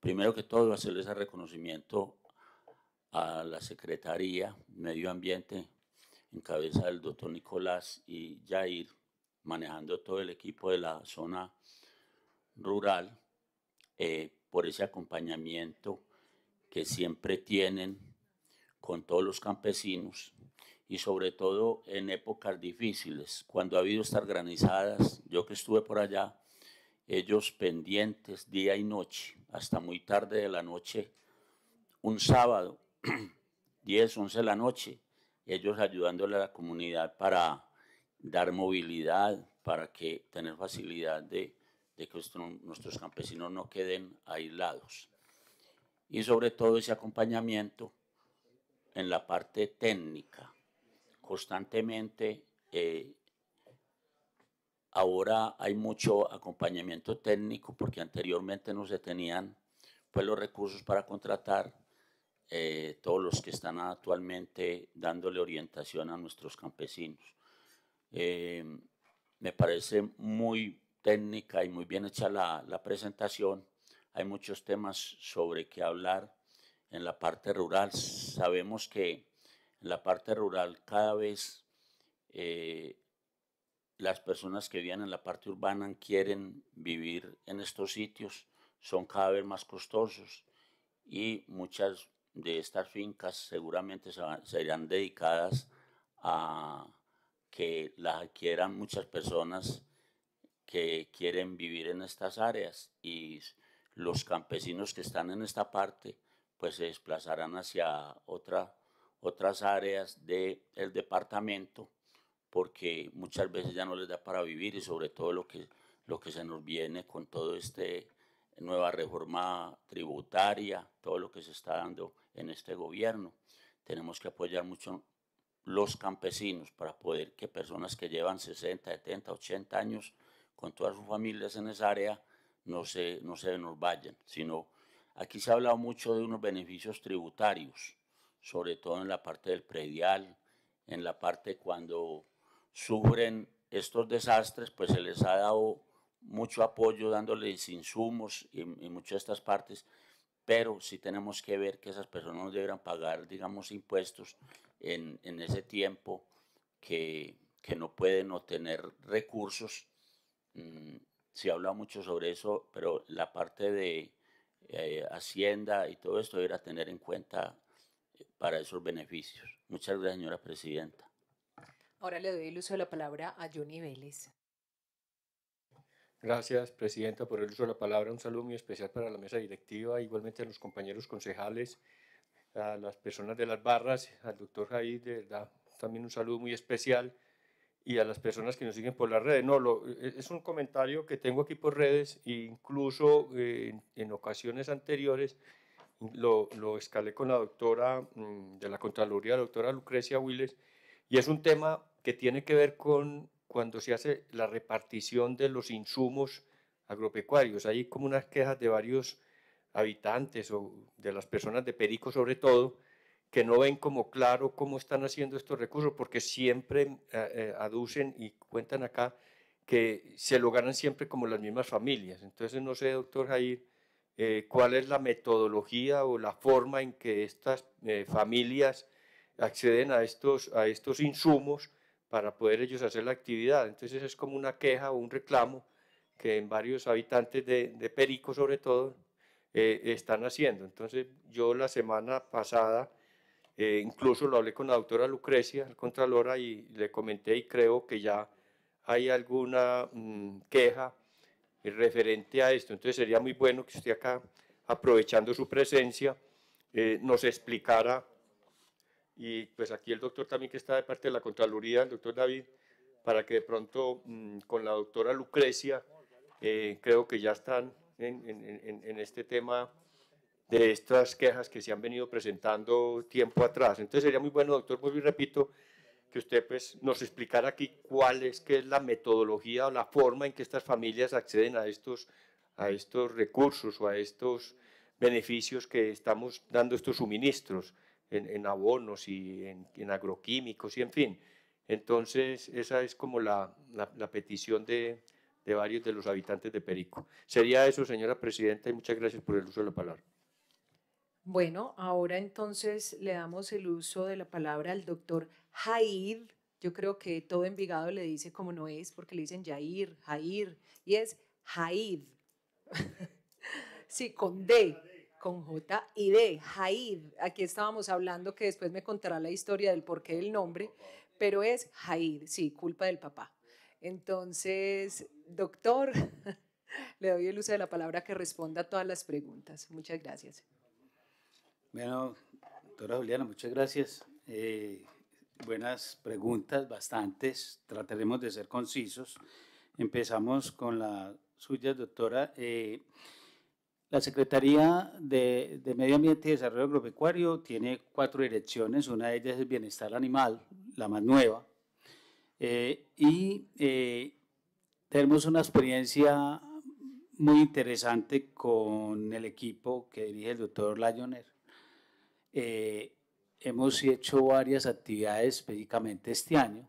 Primero que todo, hacerles el reconocimiento a la Secretaría Medio Ambiente, en cabeza del doctor Nicolás y Jair, manejando todo el equipo de la zona rural, eh, por ese acompañamiento que siempre tienen con todos los campesinos y sobre todo en épocas difíciles, cuando ha habido estas granizadas, yo que estuve por allá, ellos pendientes día y noche, hasta muy tarde de la noche, un sábado, 10, <clears throat> 11 de la noche, ellos ayudándole a la comunidad para dar movilidad, para que tener facilidad de, que nuestros campesinos no queden aislados. Y sobre todo ese acompañamiento en la parte técnica. Constantemente eh, Ahora hay mucho acompañamiento técnico porque anteriormente no se tenían pues, los recursos para contratar eh, todos los que están actualmente dándole orientación a nuestros campesinos. Eh, me parece muy técnica y muy bien hecha la, presentación. Hay muchos temas sobre qué hablar en la parte rural. Sabemos que en la parte rural cada vez eh, las personas que viven en la parte urbana quieren vivir en estos sitios, son cada vez más costosos y muchas de estas fincas seguramente serán dedicadas a que las adquieran muchas personas que quieren vivir en estas áreas y los campesinos que están en esta parte pues se desplazarán hacia otras áreas del departamento porque muchas veces ya no les da para vivir y sobre todo lo que, lo que se nos viene con toda esta nueva reforma tributaria, todo lo que se está dando en este gobierno. Tenemos que apoyar mucho los campesinos para poder que personas que llevan 60, 70, 80 años con todas sus familias en esa área no se, no se nos vayan, sino aquí se ha hablado mucho de unos beneficios tributarios, sobre todo en la parte del predial, en la parte cuando sufren estos desastres, pues se les ha dado mucho apoyo dándoles insumos y muchas de estas partes, pero sí tenemos que ver que esas personas no deberán pagar, digamos, impuestos en, ese tiempo que, no pueden obtener recursos. Mm, se habla mucho sobre eso, pero la parte de eh, Hacienda y todo esto deberá tener en cuenta eh, para esos beneficios. Muchas gracias, señora presidenta. Ahora le doy el uso de la palabra a Johnny Vélez. Gracias, Presidenta, por el uso de la palabra. Un saludo muy especial para la mesa directiva, igualmente a los compañeros concejales, a las personas de las barras, al doctor Jair, de verdad, también un saludo muy especial y a las personas que nos siguen por las redes. No, lo, e, es un comentario que tengo aquí por redes e incluso eh, en, ocasiones anteriores lo, escalé con la doctora mm, de la Contraloría, la doctora Lucrecia Willes, y es un tema que tiene que ver con cuando se hace la repartición de los insumos agropecuarios. Hay como unas quejas de varios habitantes o de las personas de Perico sobre todo, que no ven como claro cómo están haciendo estos recursos, porque siempre eh, eh, aducen y cuentan acá que se lo ganan siempre como las mismas familias. Entonces, no sé, doctor Jair, eh, cuál es la metodología o la forma en que estas familias acceden a estos, a estos insumos para poder ellos hacer la actividad. Entonces es como una queja o un reclamo que en varios habitantes de, Perico sobre todo eh, están haciendo. Entonces yo la semana pasada eh, incluso lo hablé con la doctora Lucrecia, el contralora, y le comenté y creo que ya hay alguna mm, queja referente a esto. Entonces sería muy bueno que usted acá, aprovechando su presencia, eh, nos explicara y pues aquí el doctor también que está de parte de la Contraloría, el doctor David, para que de pronto mm, con la doctora Lucrecia, eh, creo que ya están en, este tema de estas quejas que se han venido presentando tiempo atrás. Entonces sería muy bueno, doctor, vuelvo repito, que usted pues, nos explicara aquí cuál es, que es la metodología o la forma en que estas familias acceden a estos, a estos recursos o a estos beneficios que estamos dando estos suministros en, abonos y en, agroquímicos y en fin. Entonces, esa es como la, petición de, varios de los habitantes de Perico. Sería eso, señora presidenta, y muchas gracias por el uso de la palabra. Bueno, ahora entonces le damos el uso de la palabra al doctor Jair. Yo creo que todo Envigado le dice como no es, porque le dicen Jair, Jair, y es Jair <laughs> sí, con D con J y D, Jair. Aquí estábamos hablando que después me contará la historia del porqué del nombre, pero es Jair, sí, culpa del papá. Entonces, doctor, <laughs> le doy el uso de la palabra que responda a todas las preguntas. Muchas gracias. Bueno, doctora Juliana, muchas gracias. Eh, buenas preguntas, bastantes. Trataremos de ser concisos. Empezamos con la suya, doctora. Eh, la Secretaría de, Medio Ambiente y Desarrollo Agropecuario tiene cuatro direcciones, una de ellas es Bienestar Animal, la más nueva, eh, y eh, tenemos una experiencia muy interesante con el equipo que dirige el doctor Layoner. Eh, hemos hecho varias actividades específicamente este año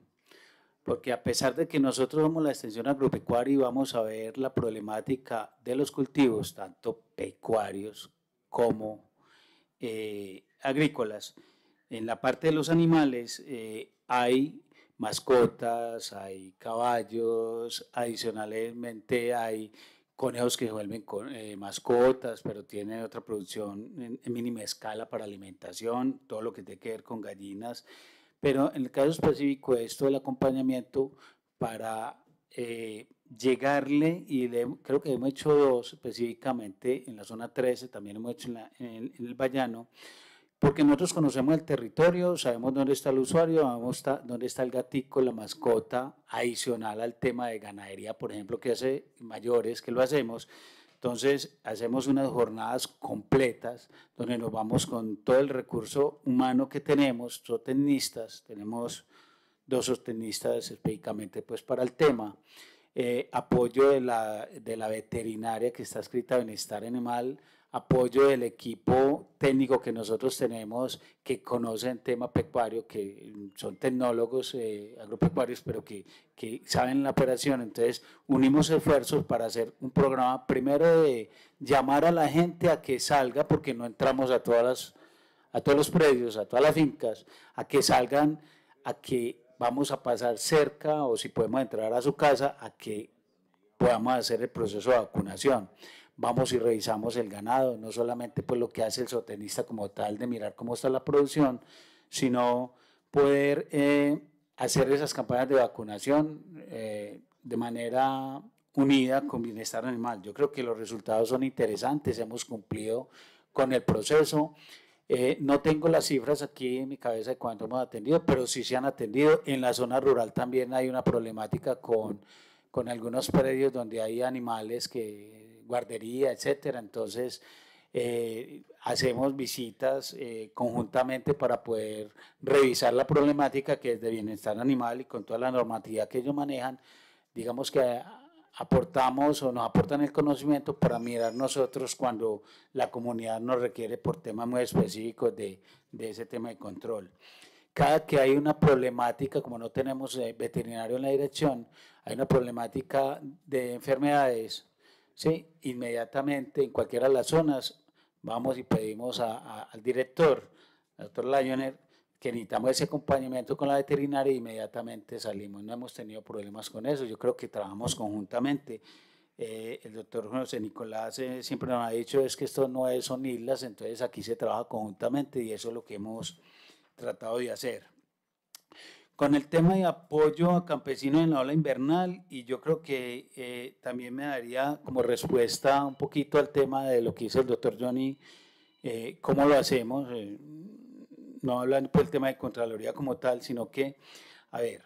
porque a pesar de que nosotros somos la extensión agropecuaria y vamos a ver la problemática de los cultivos, tanto pecuarios como eh, agrícolas, en la parte de los animales eh, hay mascotas, hay caballos, adicionalmente hay conejos que vuelven eh, mascotas, pero tienen otra producción en, mínima escala para alimentación, todo lo que tiene que ver con gallinas pero en el caso específico de esto del acompañamiento, para eh, llegarle, y creo que hemos hecho dos específicamente en la zona 13, también hemos hecho en, el, Vallano, porque nosotros conocemos el territorio, sabemos dónde está el usuario, sabemos dónde está el gatico, la mascota, adicional al tema de ganadería, por ejemplo, que hace mayores, que lo hacemos, entonces, hacemos unas jornadas completas donde nos vamos con todo el recurso humano que tenemos, sostenistas, tenemos dos sostenistas específicamente pues, para el tema, eh, apoyo de la, de la, veterinaria que está escrita Bienestar Animal, apoyo del equipo técnico que nosotros tenemos, que conocen tema pecuario, que son tecnólogos eh, agropecuarios, pero que, saben la operación. Entonces, unimos esfuerzos para hacer un programa, primero de llamar a la gente a que salga, porque no entramos a, todas a todos los predios, a todas las fincas, a que salgan, a que vamos a pasar cerca o si podemos entrar a su casa, a que podamos hacer el proceso de vacunación vamos y revisamos el ganado, no solamente pues lo que hace el sotenista como tal de mirar cómo está la producción, sino poder eh, hacer esas campañas de vacunación eh, de manera unida con bienestar animal. Yo creo que los resultados son interesantes, hemos cumplido con el proceso. Eh, no tengo las cifras aquí en mi cabeza de cuánto hemos atendido, pero sí se han atendido. En la zona rural también hay una problemática con, con algunos predios donde hay animales que guardería, etcétera. Entonces, eh, hacemos visitas eh, conjuntamente para poder revisar la problemática que es de bienestar animal y con toda la normatividad que ellos manejan, digamos que aportamos o nos aportan el conocimiento para mirar nosotros cuando la comunidad nos requiere por temas muy específicos de, de ese tema de control. Cada que hay una problemática, como no tenemos eh, veterinario en la dirección, hay una problemática de enfermedades, ¿sí? inmediatamente en cualquiera de las zonas vamos y pedimos al director, al doctor Lioner, que necesitamos ese acompañamiento con la veterinaria e inmediatamente salimos. No hemos tenido problemas con eso, yo creo que trabajamos conjuntamente. Eh, el doctor José Nicolás eh, siempre nos ha dicho es que esto no es, son islas, entonces aquí se trabaja conjuntamente y eso es lo que hemos tratado de hacer con el tema de apoyo a campesinos en la ola invernal y yo creo que eh, también me daría como respuesta un poquito al tema de lo que hizo el doctor Johnny, eh, cómo lo hacemos, eh, no hablando por el tema de Contraloría como tal, sino que, a ver,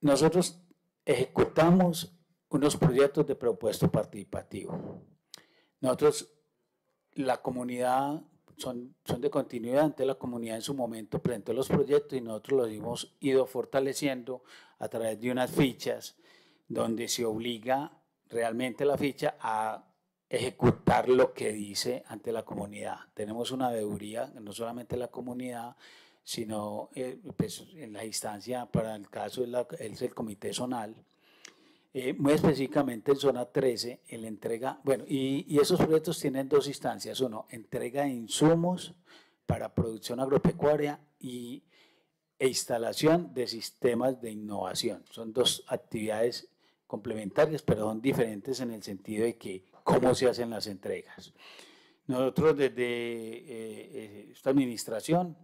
nosotros ejecutamos unos proyectos de propuesto participativo. Nosotros, la comunidad son, son de continuidad ante la comunidad en su momento presentó los proyectos y nosotros los hemos ido fortaleciendo a través de unas fichas donde se obliga realmente la ficha a ejecutar lo que dice ante la comunidad. Tenemos una deudoría, no solamente la comunidad, sino eh, pues, en la instancia, para el caso es el, el comité zonal, eh, muy específicamente en zona 13, el entrega, bueno, y, esos proyectos tienen dos instancias, uno, entrega de insumos para producción agropecuaria y, e instalación de sistemas de innovación. Son dos actividades complementarias, pero son diferentes en el sentido de que cómo se hacen las entregas. Nosotros desde eh, eh, esta administración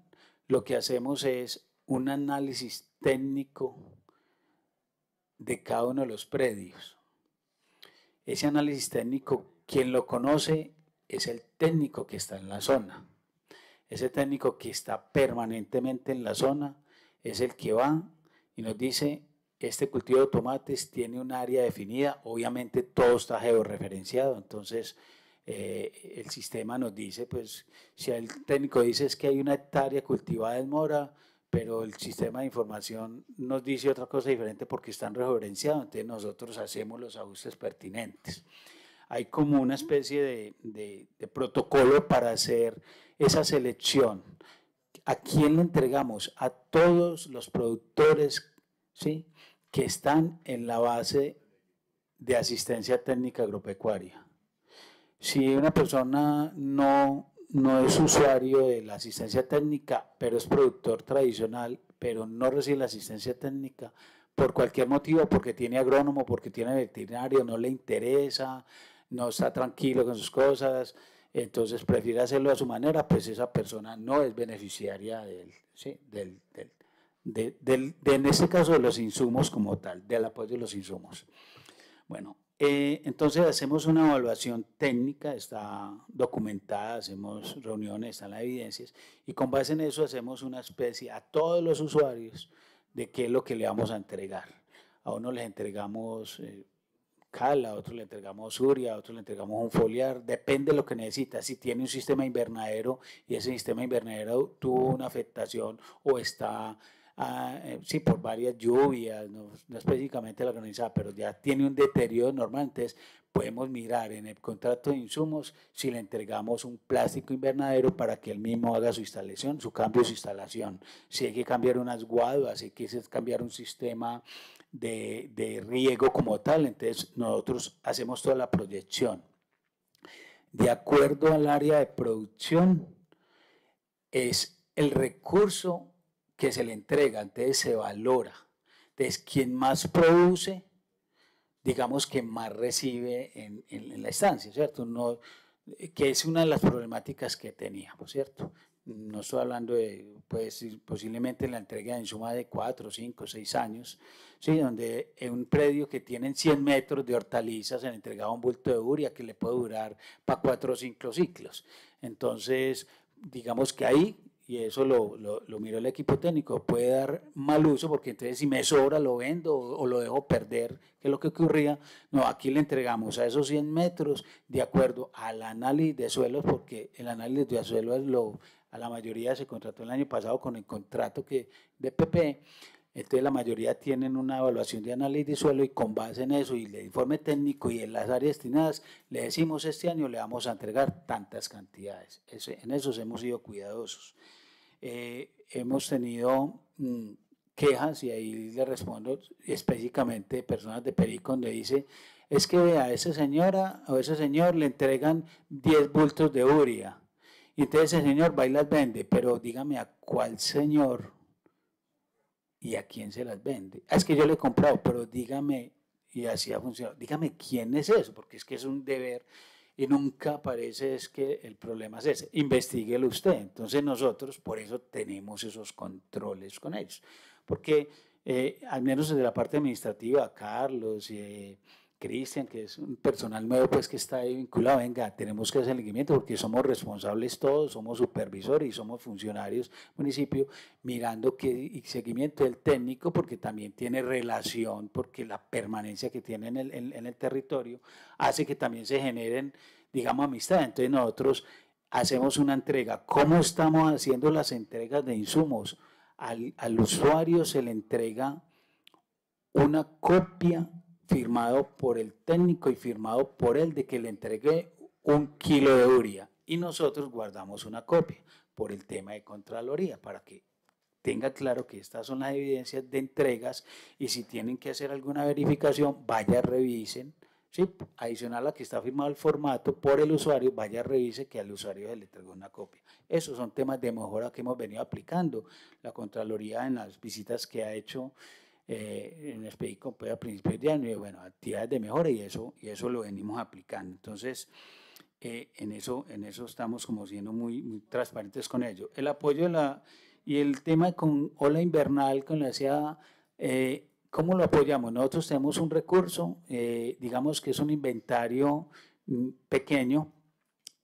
lo que hacemos es un análisis técnico de cada uno de los predios. Ese análisis técnico, quien lo conoce es el técnico que está en la zona. Ese técnico que está permanentemente en la zona es el que va y nos dice, este cultivo de tomates tiene un área definida, obviamente todo está georreferenciado, entonces eh, el sistema nos dice, pues si el técnico dice es que hay una hectárea cultivada en mora, pero el sistema de información nos dice otra cosa diferente porque están reverenciados, entonces nosotros hacemos los ajustes pertinentes. Hay como una especie de, de protocolo para hacer esa selección. ¿A quién le entregamos? A todos los productores ¿sí? que están en la base de asistencia técnica agropecuaria. Si una persona no no es usuario de la asistencia técnica, pero es productor tradicional, pero no recibe la asistencia técnica por cualquier motivo, porque tiene agrónomo, porque tiene veterinario, no le interesa, no está tranquilo con sus cosas, entonces prefiere hacerlo a su manera, pues esa persona no es beneficiaria del, ¿sí? del, del, de, en este caso de los insumos como tal, del apoyo de los insumos. Bueno, eh, entonces hacemos una evaluación técnica, está documentada, hacemos reuniones, están las evidencias, y con base en eso hacemos una especie a todos los usuarios de qué es lo que le vamos a entregar. A uno les entregamos cala, eh, cal, a otro le entregamos suria, a otro le entregamos un foliar, depende de lo que necesita. Si tiene un sistema invernadero y ese sistema invernadero tuvo una afectación o está Ah, eh, sí, por varias lluvias, no, específicamente la granizada, pero ya tiene un deterioro normal. Entonces, podemos mirar en el contrato de insumos si le entregamos un plástico invernadero para que él mismo haga su instalación, su cambio, su instalación. Si hay que cambiar unas guaduas, si hay que cambiar un sistema de, de riego como tal, entonces nosotros hacemos toda la proyección. De acuerdo al área de producción, es el recurso que se le entrega, entonces se valora. Entonces, quien más produce, digamos que más recibe en, la estancia, ¿cierto? No, que es una de las problemáticas que teníamos, ¿cierto? No estoy hablando de, pues, posiblemente la entrega en suma de cuatro, cinco, seis años, ¿sí? donde en un predio que tienen 100 metros de hortalizas se le entregaba un bulto de uria que le puede durar para cuatro o cinco ciclos. Entonces, digamos que ahí y eso lo, lo, miró el equipo técnico, puede dar mal uso, porque entonces si me sobra lo vendo o, lo dejo perder, que es lo que ocurría. No, aquí le entregamos a esos 100 metros de acuerdo al análisis de suelos, porque el análisis de suelos lo, a la mayoría se contrató el año pasado con el contrato que, de PP. E. Entonces la mayoría tienen una evaluación de análisis de suelo y con base en eso y el informe técnico y en las áreas destinadas le decimos este año le vamos a entregar tantas cantidades. en eso hemos sido cuidadosos. Eh, hemos tenido mm, quejas, y ahí le respondo específicamente personas de Perico, donde dice, es que a esa señora o a ese señor le entregan 10 bultos de uria. Y entonces el señor va y las vende, pero dígame a cuál señor y a quién se las vende. Ah, es que yo le he comprado, pero dígame, y así ha funcionado, dígame quién es eso, porque es que es un deber y nunca parece es que el problema es ese. Investíguelo usted. Entonces nosotros por eso tenemos esos controles con ellos. Porque eh, al menos desde la parte administrativa, Carlos y... Eh, Cristian, que es un personal nuevo pues que está ahí vinculado, venga, tenemos que hacer el seguimiento porque somos responsables todos, somos supervisores y somos funcionarios municipio, mirando que y seguimiento del técnico porque también tiene relación, porque la permanencia que tiene en el, territorio hace que también se generen, digamos, amistad. Entonces nosotros hacemos una entrega. ¿Cómo estamos haciendo las entregas de insumos? Al, al usuario se le entrega una copia firmado por el técnico y firmado por él de que le entregué un kilo de uria y nosotros guardamos una copia por el tema de Contraloría para que tenga claro que estas son las evidencias de entregas y si tienen que hacer alguna verificación, vaya, revisen. ¿sí? Adicional a que está firmado el formato por el usuario, vaya, revise que al usuario se le entregó una copia. Esos son temas de mejora que hemos venido aplicando. La Contraloría en las visitas que ha hecho eh, en específico pues, a principios de año, y bueno, actividades de mejora y eso, y eso lo venimos aplicando. Entonces, eh, en, eso, en eso estamos como siendo muy, transparentes con ello. El apoyo de la, y el tema con ola invernal, con la CIA, eh, ¿cómo lo apoyamos? Nosotros tenemos un recurso, digamos que es un inventario mm, pequeño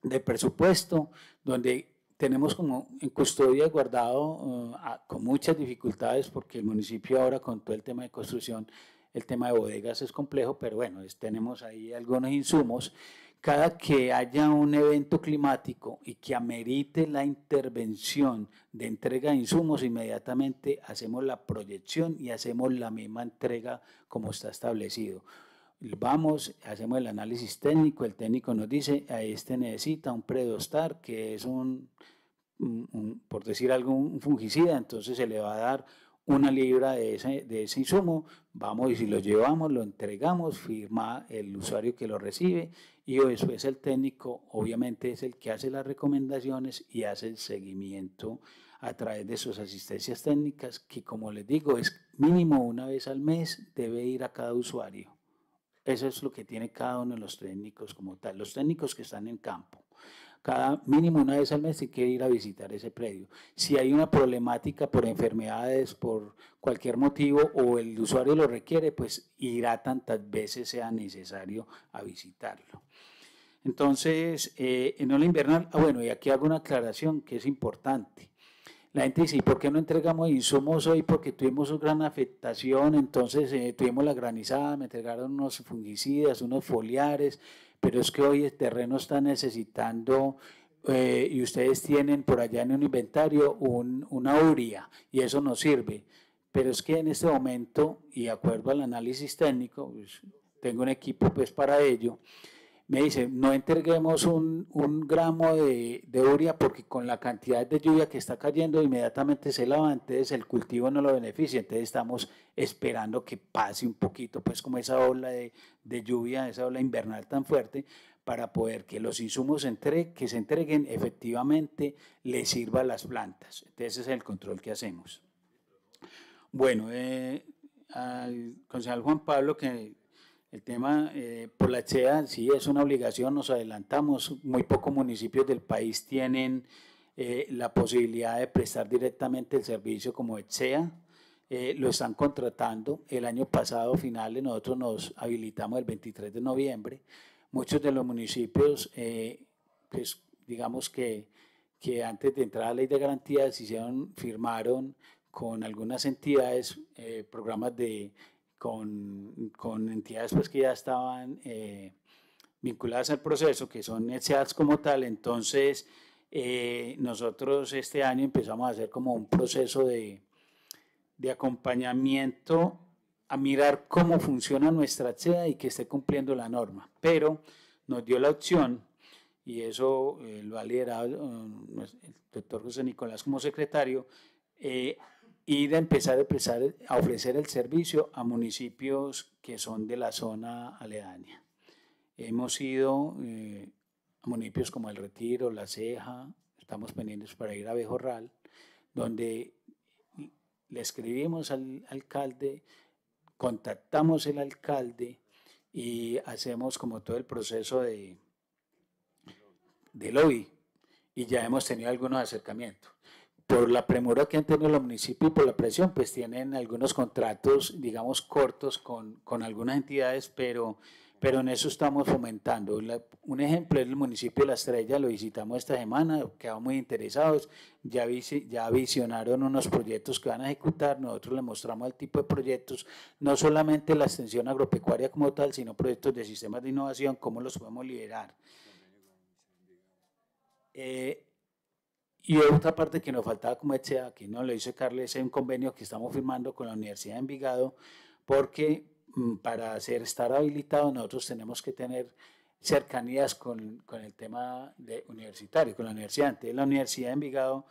de presupuesto, donde tenemos como en custodia guardado eh, con muchas dificultades porque el municipio ahora con todo el tema de construcción, el tema de bodegas es complejo, pero bueno, tenemos ahí algunos insumos. Cada que haya un evento climático y que amerite la intervención de entrega de insumos, inmediatamente hacemos la proyección y hacemos la misma entrega como está establecido vamos, hacemos el análisis técnico, el técnico nos dice, a este necesita un predostar, que es un por decir algo, un fungicida, entonces se le va a dar una libra de ese, de ese insumo, vamos y si lo llevamos, lo entregamos, firma el usuario que lo recibe y eso es el técnico obviamente es el que hace las recomendaciones y hace el seguimiento a través de sus asistencias técnicas que como les digo es mínimo una vez al mes debe ir a cada usuario. Eso es lo que tiene cada uno de los técnicos como tal, los técnicos que están en campo cada mínimo una vez al mes hay quiere ir a visitar ese predio. Si hay una problemática por enfermedades, por cualquier motivo o el usuario lo requiere, pues irá tantas veces sea necesario a visitarlo. Entonces, eh, en ola invernal, ah, bueno, y aquí hago una aclaración que es importante. La gente dice, ¿y por qué no entregamos insumos hoy? Porque tuvimos una gran afectación, entonces eh, tuvimos la granizada, me entregaron unos fungicidas, unos foliares, pero es que hoy el terreno está necesitando eh, y ustedes tienen por allá en un inventario una uria y eso no sirve. Pero es que en este momento, y de acuerdo al análisis técnico, pues, tengo un equipo pues para ello, me dice, no entreguemos un, gramo de, uria porque con la cantidad de lluvia que está cayendo inmediatamente se lava, entonces el cultivo no lo beneficia, entonces estamos esperando que pase un poquito, pues como esa ola de, lluvia, esa ola invernal tan fuerte, para poder que los insumos entre, que se entreguen efectivamente le sirva a las plantas. Entonces ese es el control que hacemos. Bueno, eh, al concejal Juan Pablo que el tema eh, por la CHEA sí es una obligación, nos adelantamos, muy pocos municipios del país tienen eh, la posibilidad de prestar directamente el servicio como echea eh, lo están contratando, el año pasado finales nosotros nos habilitamos el 23 de noviembre, muchos de los municipios, pues digamos que, que antes de entrar a la ley de garantías hicieron, firmaron con algunas entidades programas de con, entidades pues, que ya estaban eh, vinculadas al proceso, que son CEA's como tal. Entonces, eh, nosotros este año empezamos a hacer como un proceso de, de acompañamiento a mirar cómo funciona nuestra SEA y que esté cumpliendo la norma. Pero nos dio la opción, y eso eh, lo ha liderado pues, el doctor José Nicolás como secretario, eh, y de empezar a, empezar a ofrecer el servicio a municipios que son de la zona aledaña. Hemos ido eh, a municipios como El Retiro, La Ceja, estamos pendientes para ir a Bejorral, donde le escribimos al alcalde, contactamos el alcalde y hacemos como todo el proceso de, de lobby y ya hemos tenido algunos acercamientos por la premura que han tenido los municipios y por la presión, pues tienen algunos contratos, digamos, cortos con, con algunas entidades, pero, pero en eso estamos fomentando. un ejemplo es el municipio de La Estrella, lo visitamos esta semana, quedamos muy interesados, ya, visi, ya visionaron unos proyectos que van a ejecutar, nosotros les mostramos el tipo de proyectos, no solamente la extensión agropecuaria como tal, sino proyectos de sistemas de innovación, cómo los podemos liderar. Eh, y otra parte que nos faltaba como eche que no lo hizo Carles, es un convenio que estamos firmando con la Universidad de Envigado, porque mm, para ser, estar habilitados nosotros tenemos que tener cercanías con, con el tema de universitario, con la universidad. Entonces, la Universidad de Envigado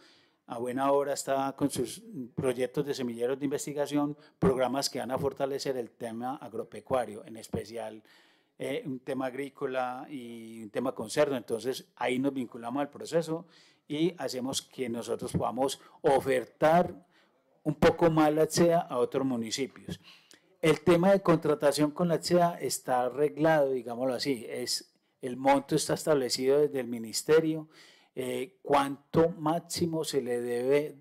a buena hora está con sus proyectos de semilleros de investigación, programas que van a fortalecer el tema agropecuario, en especial eh, un tema agrícola y un tema con cerdo. Entonces, ahí nos vinculamos al proceso y hacemos que nosotros podamos ofertar un poco más la CEA a otros municipios. El tema de contratación con la CEA está arreglado, digámoslo así, es el monto está establecido desde el ministerio, eh, cuánto máximo se le debe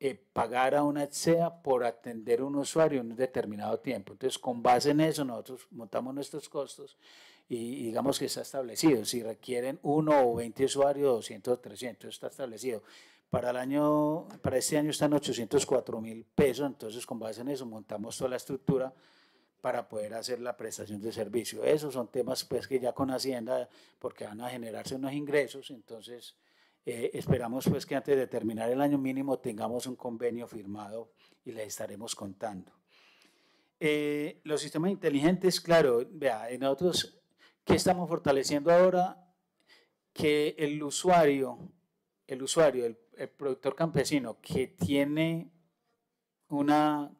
eh, pagar a una CEA por atender un usuario en un determinado tiempo. Entonces, con base en eso, nosotros montamos nuestros costos y digamos que está establecido. Si requieren uno o 20 usuarios, 200 o 300, está establecido. Para, el año, para este año están 804 mil pesos, entonces con base en eso montamos toda la estructura para poder hacer la prestación de servicio. Esos son temas pues que ya con Hacienda, porque van a generarse unos ingresos, entonces eh, esperamos pues que antes de terminar el año mínimo tengamos un convenio firmado y les estaremos contando. Eh, los sistemas inteligentes, claro, vea, otros... ¿Qué estamos fortaleciendo ahora? Que el usuario, el usuario, el, productor campesino que tiene una,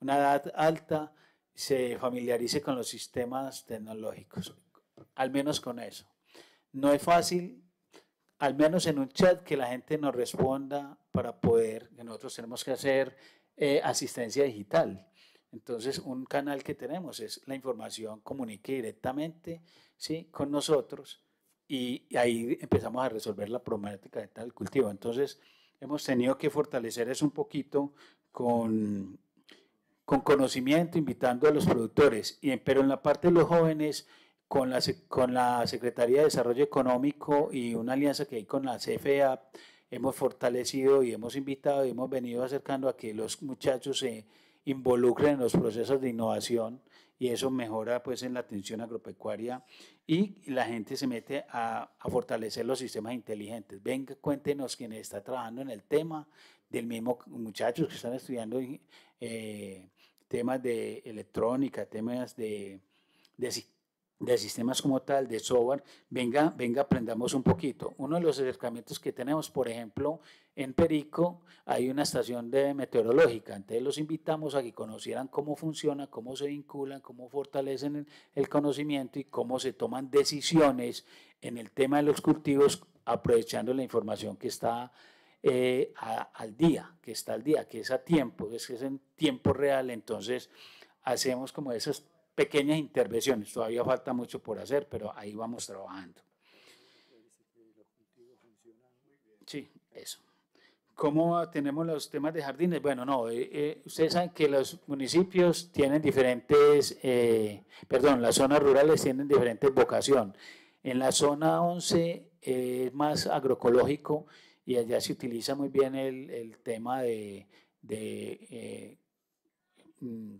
edad alta, se familiarice con los sistemas tecnológicos, al menos con eso. No es fácil, al menos en un chat, que la gente nos responda para poder, nosotros tenemos que hacer eh, asistencia digital. Entonces, un canal que tenemos es la información comunique directamente ¿sí? con nosotros y, ahí empezamos a resolver la problemática del cultivo. Entonces, hemos tenido que fortalecer eso un poquito con, con conocimiento, invitando a los productores, y, pero en la parte de los jóvenes, con la, con la Secretaría de Desarrollo Económico y una alianza que hay con la CFA, hemos fortalecido y hemos invitado y hemos venido acercando a que los muchachos se involucren en los procesos de innovación y eso mejora pues en la atención agropecuaria y la gente se mete a, fortalecer los sistemas inteligentes. Venga, cuéntenos quién está trabajando en el tema, del mismo muchachos que están estudiando eh, temas de electrónica, temas de, de de sistemas como tal, de software, venga, venga, aprendamos un poquito. Uno de los acercamientos que tenemos, por ejemplo, en Perico hay una estación de meteorológica, entonces los invitamos a que conocieran cómo funciona, cómo se vinculan, cómo fortalecen el, conocimiento y cómo se toman decisiones en el tema de los cultivos aprovechando la información que está eh, al día, que está al día, que es a tiempo, es que es en tiempo real, entonces hacemos como esas pequeñas intervenciones. Todavía falta mucho por hacer, pero ahí vamos trabajando. Sí, eso. ¿Cómo tenemos los temas de jardines? Bueno, no, eh, eh, ustedes saben que los municipios tienen diferentes, eh, perdón, las zonas rurales tienen diferentes vocación. En la zona 11 es más agroecológico y allá se utiliza muy bien el, tema de, de mm,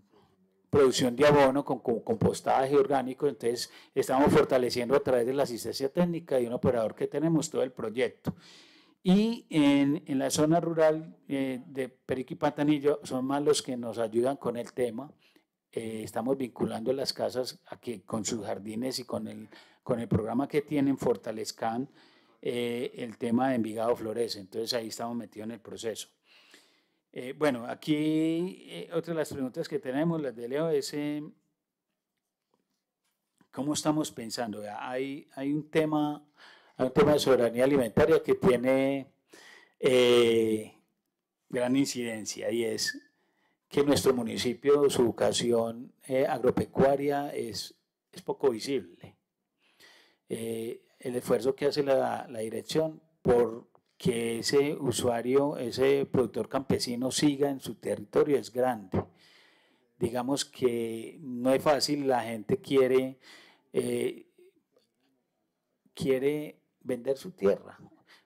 producción de abono con, compostaje orgánico, entonces estamos fortaleciendo a través de la asistencia técnica y un operador que tenemos todo el proyecto. Y en, la zona rural eh, de Periqui y Pantanillo son más los que nos ayudan con el tema. Eh, estamos vinculando las casas a que con sus jardines y con el, con el programa que tienen fortalezcan eh, el tema de Envigado Florece. Entonces ahí estamos metidos en el proceso. Eh, bueno, aquí eh, otra de las preguntas que tenemos, las de Leo, es eh, cómo estamos pensando. Hay, hay, un tema, tema de soberanía alimentaria que tiene gran incidencia y es que nuestro municipio su vocación agropecuaria es, es poco visible. el esfuerzo que hace la, la dirección por que ese usuario, ese productor campesino siga en su territorio es grande. Digamos que no es fácil, la gente quiere, eh, quiere vender su tierra,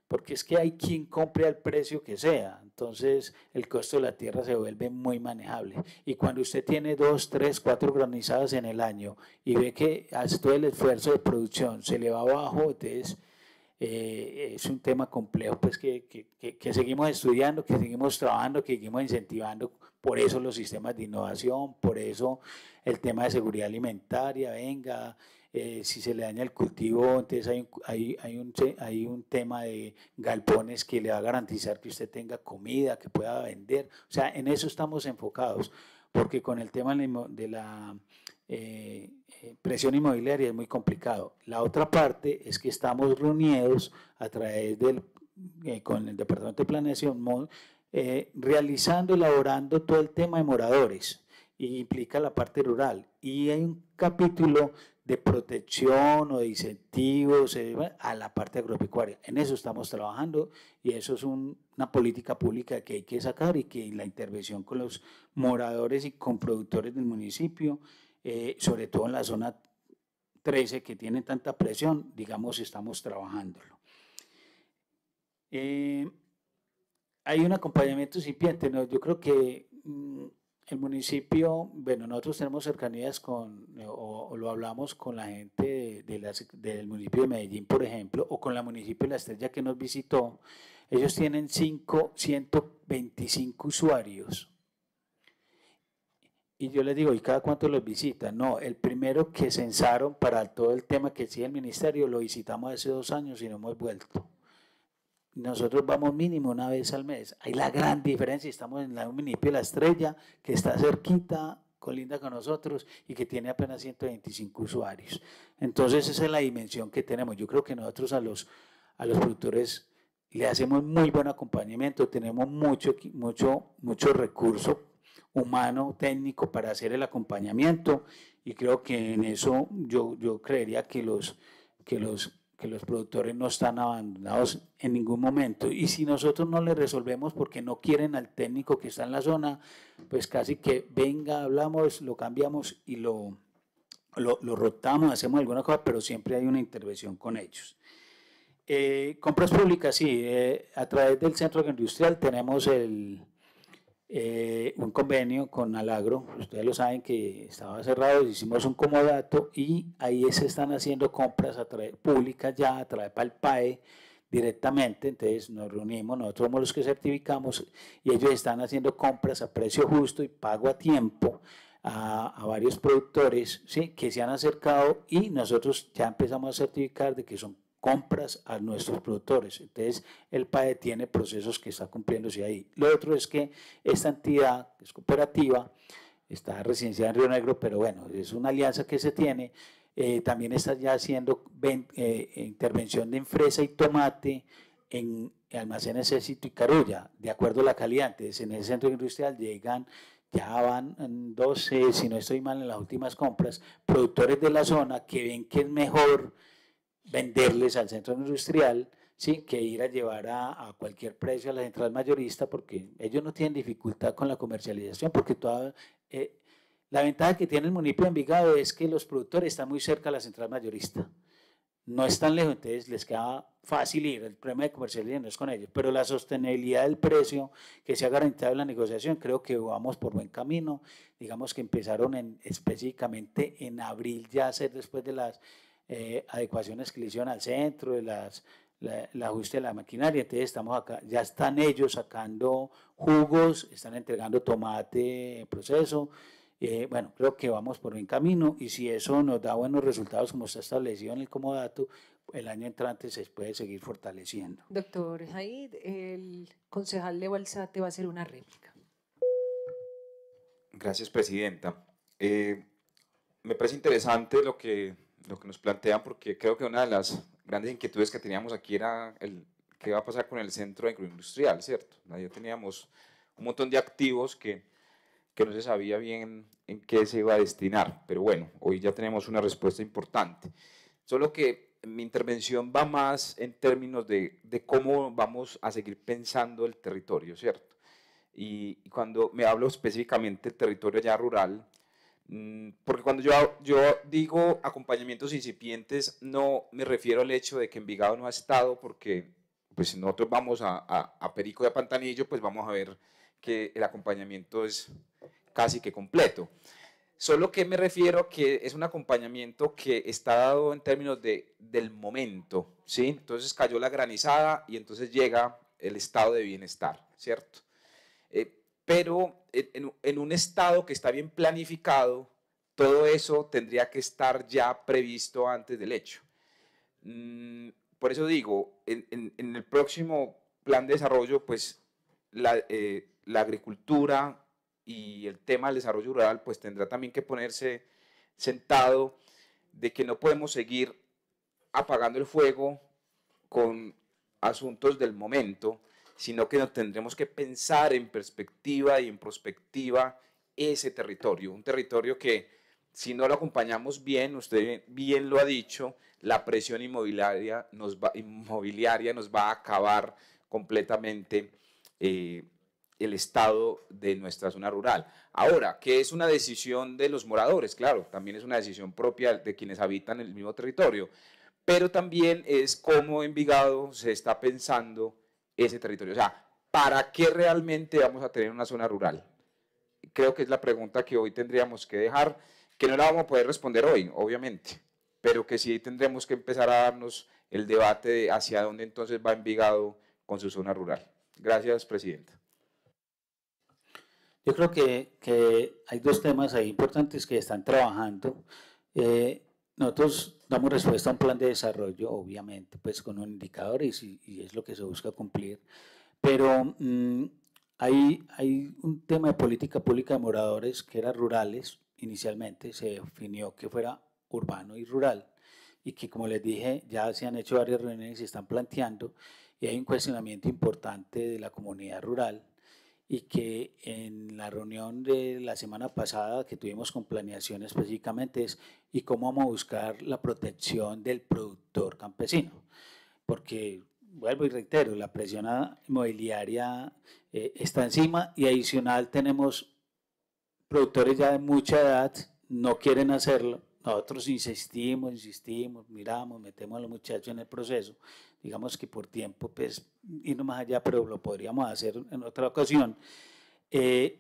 porque es que hay quien compre al precio que sea, entonces el costo de la tierra se vuelve muy manejable. Y cuando usted tiene dos, tres, cuatro granizadas en el año y ve que hace todo el esfuerzo de producción se le va abajo, entonces eh, es un tema complejo pues que, que, que, seguimos estudiando, que seguimos trabajando, que seguimos incentivando, por eso los sistemas de innovación, por eso el tema de seguridad alimentaria, venga, eh, si se le daña el cultivo, entonces hay hay, hay, un, hay un tema de galpones que le va a garantizar que usted tenga comida, que pueda vender, o sea, en eso estamos enfocados, porque con el tema de la eh, presión inmobiliaria es muy complicado. La otra parte es que estamos reunidos a través del, eh, con el Departamento de Planeación, eh, realizando, elaborando todo el tema de moradores y implica la parte rural. Y hay un capítulo de protección o de incentivos eh, a la parte agropecuaria. En eso estamos trabajando y eso es una política pública que hay que sacar y que la intervención con los moradores y con productores del municipio eh, sobre todo en la zona 13 que tiene tanta presión, digamos, estamos trabajándolo. Eh, hay un acompañamiento incipiente, yo creo que mm, el municipio, bueno, nosotros tenemos cercanías con, o, lo hablamos con la gente del municipio de Medellín, por ejemplo, o con la municipio de La Estrella que nos visitó, ellos tienen 525 usuarios y yo les digo, ¿y cada cuánto los visita? No, el primero que censaron para todo el tema que sigue el ministerio lo visitamos hace dos años y no hemos vuelto. Nosotros vamos mínimo una vez al mes. Hay la gran diferencia, estamos en la, municipio La Estrella, que está cerquita, colinda con nosotros y que tiene apenas 125 usuarios. Entonces esa es la dimensión que tenemos. Yo creo que nosotros a los, a los productores le hacemos muy buen acompañamiento, tenemos mucho, mucho, mucho recurso humano, técnico para hacer el acompañamiento y creo que en eso yo, yo creería que los, que, los, que los productores no están abandonados en ningún momento. Y si nosotros no le resolvemos porque no quieren al técnico que está en la zona, pues casi que venga, hablamos, lo cambiamos y lo, lo, rotamos, hacemos alguna cosa, pero siempre hay una intervención con ellos. Eh, compras públicas, sí. Eh, a través del centro industrial tenemos el, eh, un convenio con Alagro, ustedes lo saben que estaba cerrado, hicimos un comodato y ahí se están haciendo compras a través, públicas ya a través de Palpae directamente, entonces nos reunimos, nosotros somos los que certificamos y ellos están haciendo compras a precio justo y pago a tiempo a, a varios productores ¿sí? que se han acercado y nosotros ya empezamos a certificar de que son compras a nuestros productores. Entonces, el PAE tiene procesos que está cumpliéndose ahí. Lo otro es que esta entidad, es cooperativa, está residenciada en Río Negro, pero bueno, es una alianza que se tiene. Eh, también está ya haciendo eh, intervención de fresa y tomate en almacenes Éxito y Carulla, de acuerdo a la calidad. Entonces, en ese centro industrial llegan ya van 12, mm, si no estoy mal, en las últimas compras, productores de la zona que ven que es mejor venderles al centro industrial, sin que ir a llevar a, cualquier precio a la central mayorista, porque ellos no tienen dificultad con la comercialización, porque toda, eh, la ventaja que tiene el municipio de Envigado es que los productores están muy cerca de la central mayorista. No están lejos, entonces les queda fácil ir. El problema de comercialización no es con ellos, pero la sostenibilidad del precio que se ha garantizado en la negociación, creo que vamos por buen camino. Digamos que empezaron en, específicamente en abril, ya a ser después de las eh, adecuaciones que al centro, de la, el ajuste de la maquinaria. Entonces estamos acá, ya están ellos sacando jugos, están entregando tomate en proceso. Eh, bueno, creo que vamos por buen camino y si eso nos da buenos resultados como está establecido en el comodato, el año entrante se puede seguir fortaleciendo. Doctor Jaid, el concejal de Balsate va a hacer una réplica. Gracias, Presidenta. Eh, me parece interesante lo que lo que nos plantean, porque creo que una de las grandes inquietudes que teníamos aquí era el, qué va a pasar con el centro agroindustrial, ¿cierto? Ya teníamos un montón de activos que, que no se sabía bien en qué se iba a destinar, pero bueno, hoy ya tenemos una respuesta importante. Solo que mi intervención va más en términos de, de cómo vamos a seguir pensando el territorio, ¿cierto? Y, cuando me hablo específicamente del territorio ya rural, Mm, porque cuando yo, digo acompañamientos incipientes, no me refiero al hecho de que Envigado no ha estado, porque pues si nosotros vamos a, Perico de a Pantanillo, pues vamos a ver que el acompañamiento es casi que completo. Solo que me refiero que es un acompañamiento que está dado en términos de, del momento, ¿sí? Entonces cayó la granizada y entonces llega el estado de bienestar, ¿cierto? pero en, un estado que está bien planificado, todo eso tendría que estar ya previsto antes del hecho. Mm, por eso digo, en, el próximo plan de desarrollo, pues la, eh, la agricultura y el tema del desarrollo rural, pues tendrá también que ponerse sentado de que no podemos seguir apagando el fuego con asuntos del momento, sino que tendremos que pensar en perspectiva y en prospectiva ese territorio, un territorio que si no lo acompañamos bien, usted bien lo ha dicho, la presión inmobiliaria nos va, inmobiliaria nos va a acabar completamente eh, el estado de nuestra zona rural. Ahora, que es una decisión de los moradores, claro, también es una decisión propia de quienes habitan el mismo territorio, pero también es cómo Envigado se está pensando ese territorio. O sea, ¿para qué realmente vamos a tener una zona rural? Creo que es la pregunta que hoy tendríamos que dejar, que no la vamos a poder responder hoy, obviamente, pero que sí tendremos que empezar a darnos el debate de hacia dónde entonces va Envigado con su zona rural. Gracias, Presidenta. Yo creo que, hay dos temas ahí importantes que están trabajando. Eh, nosotros damos respuesta a un plan de desarrollo, obviamente, pues con un indicador y, es lo que se busca cumplir. Pero mm, hay, hay un tema de política pública de moradores que era rurales, inicialmente se definió que fuera urbano y rural y que como les dije ya se han hecho varias reuniones y se están planteando y hay un cuestionamiento importante de la comunidad rural y que en la reunión de la semana pasada que tuvimos con planeación específicamente es y cómo vamos a buscar la protección del productor campesino. Porque, vuelvo y reitero, la presión inmobiliaria eh, está encima y adicional tenemos productores ya de mucha edad, no quieren hacerlo, nosotros insistimos, insistimos, miramos, metemos a los muchachos en el proceso. Digamos que por tiempo, pues, irnos más allá, pero lo podríamos hacer en otra ocasión. Eh,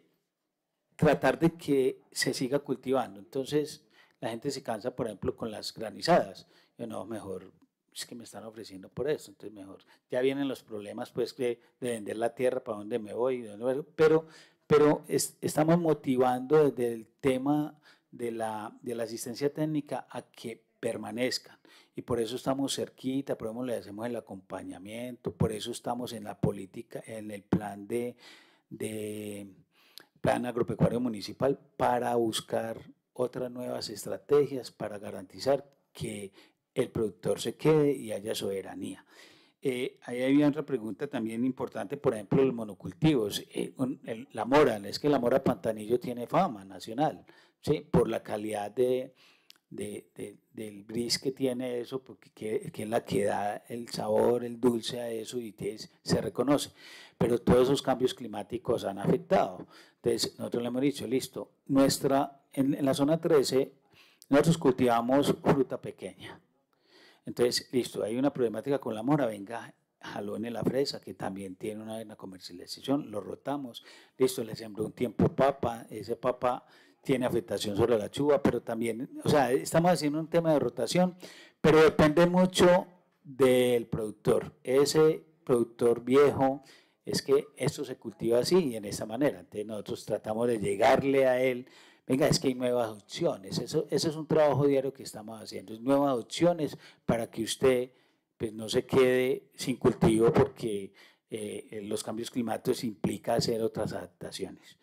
tratar de que se siga cultivando. Entonces, la gente se cansa, por ejemplo, con las granizadas. Yo no, mejor es que me están ofreciendo por eso, entonces mejor. Ya vienen los problemas, pues, de, de vender la tierra, para dónde me voy, pero, pero estamos motivando desde el tema de la, asistencia técnica a que permanezcan. Y por eso estamos cerquita, por eso le hacemos el acompañamiento, por eso estamos en la política, en el plan de, plan agropecuario municipal para buscar otras nuevas estrategias para garantizar que el productor se quede y haya soberanía. Eh, ahí había otra pregunta también importante, por ejemplo, los monocultivos. Eh, la mora, es que la mora pantanillo tiene fama nacional. ¿sí? por la calidad de, de, de, del bris que tiene eso, porque que, es la que da el sabor, el dulce a eso y se reconoce. Pero todos esos cambios climáticos han afectado. Entonces, nosotros le hemos dicho, listo, nuestra, en, la zona 13 nosotros cultivamos fruta pequeña. Entonces, listo, hay una problemática con la mora, venga, jalone la fresa, que también tiene una, una comercialización, lo rotamos, listo, le sembró un tiempo papa, ese papa tiene afectación sobre la chuva, pero también, o sea, estamos haciendo un tema de rotación, pero depende mucho del productor. Ese productor viejo, es que esto se cultiva así y en esa manera. Entonces nosotros tratamos de llegarle a él, venga, es que hay nuevas opciones. Eso, es un trabajo diario que estamos haciendo, es nuevas opciones para que usted pues, no se quede sin cultivo porque eh, los cambios climáticos implica hacer otras adaptaciones.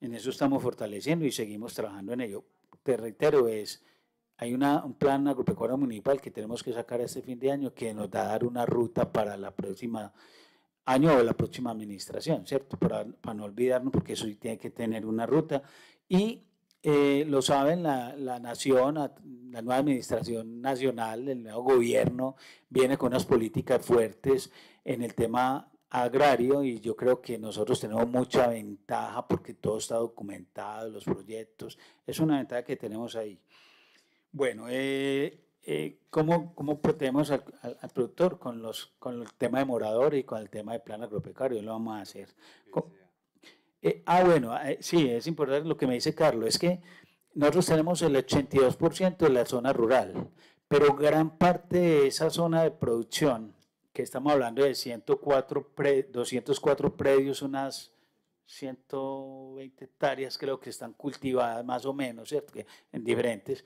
En eso estamos fortaleciendo y seguimos trabajando en ello. Te reitero, es, hay una, un plan agropecuario municipal que tenemos que sacar este fin de año que nos va a dar una ruta para la próxima año o la próxima administración, ¿cierto? Para, no olvidarnos, porque eso sí tiene que tener una ruta. Y eh, lo saben, la, la, nación, la nueva administración nacional, el nuevo gobierno, viene con unas políticas fuertes en el tema agrario y yo creo que nosotros tenemos mucha ventaja porque todo está documentado, los proyectos, es una ventaja que tenemos ahí. Bueno, eh, eh, ¿cómo, ¿cómo, protegemos al, al, productor con, los, con el tema de morador y con el tema de plan agropecuario? Lo vamos a hacer. Eh, ah, bueno, sí, es importante lo que me dice Carlos, es que nosotros tenemos el 82% de la zona rural, pero gran parte de esa zona de producción que estamos hablando de 104 204 predios, unas 120 hectáreas creo que están cultivadas más o menos, ¿cierto? Que en diferentes.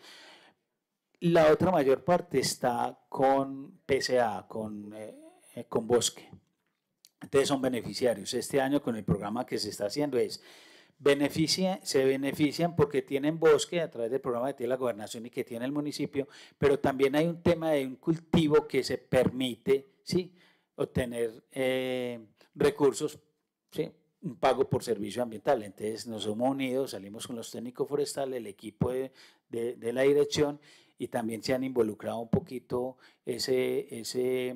La otra mayor parte está con PSA, con, eh, eh, con bosque. Entonces son beneficiarios. Este año con el programa que se está haciendo es beneficia, se benefician porque tienen bosque a través del programa de tiene la gobernación y que tiene el municipio, pero también hay un tema de un cultivo que se permite ¿sí? obtener eh, recursos, un pago por servicio ambiental. Entonces nos hemos unido, salimos con los técnicos forestales, el equipo de, de la dirección y también se han involucrado un poquito ese, ese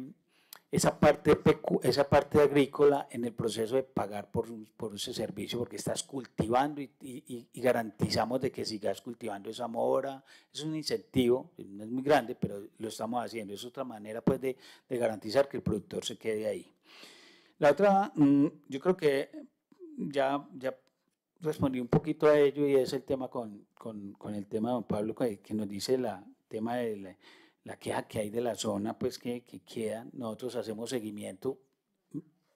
esa parte, esa parte agrícola en el proceso de pagar por, por ese servicio, porque estás cultivando y, y, y, garantizamos de que sigas cultivando esa mora. Es un incentivo, no es muy grande, pero lo estamos haciendo. Es otra manera pues, de, de garantizar que el productor se quede ahí. La otra, mm, yo creo que ya, ya respondí un poquito a ello y es el tema con, con, con el tema de don Pablo que, nos dice el tema de la queja ah, que hay de la zona, pues que, que queda, nosotros hacemos seguimiento,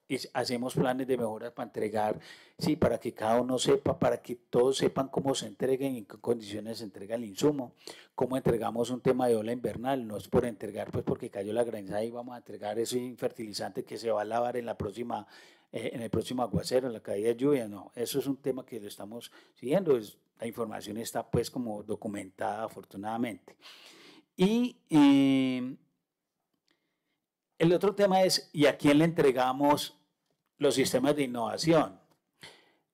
y hacemos planes de mejoras para entregar, sí, para que cada uno sepa, para que todos sepan cómo se entreguen, en qué condiciones se entrega el insumo, cómo entregamos un tema de ola invernal, no es por entregar, pues porque cayó la granizada y vamos a entregar ese fertilizante que se va a lavar en la próxima, eh, en el próximo aguacero, en la caída de lluvia, no, eso es un tema que lo estamos siguiendo, la información está pues como documentada afortunadamente. Y eh, el otro tema es, ¿y a quién le entregamos los sistemas de innovación?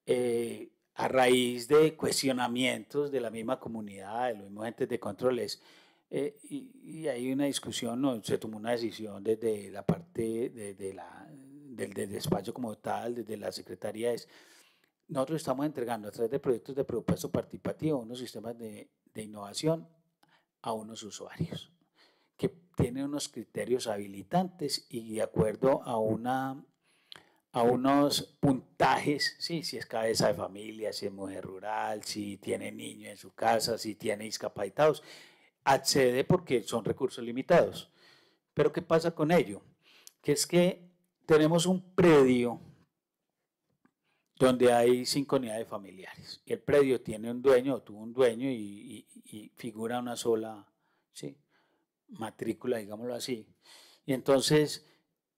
Eh, a raíz de cuestionamientos de la misma comunidad, de los mismos entes de controles. Eh, y, hay una discusión, se tomó una decisión desde la parte de, la, del, despacho como tal, desde la secretaría, es nosotros estamos entregando a través de proyectos de presupuesto participativo unos sistemas de, de innovación a unos usuarios que tiene unos criterios habilitantes y de acuerdo a una a unos puntajes, sí, si es cabeza de familia, si es mujer rural, si tiene niños en su casa, si tiene discapacitados, accede porque son recursos limitados. Pero ¿qué pasa con ello? Que es que tenemos un predio donde hay cinco unidades familiares. El predio tiene un dueño o tuvo un dueño y, figura una sola ¿sí? matrícula, digámoslo así. Y entonces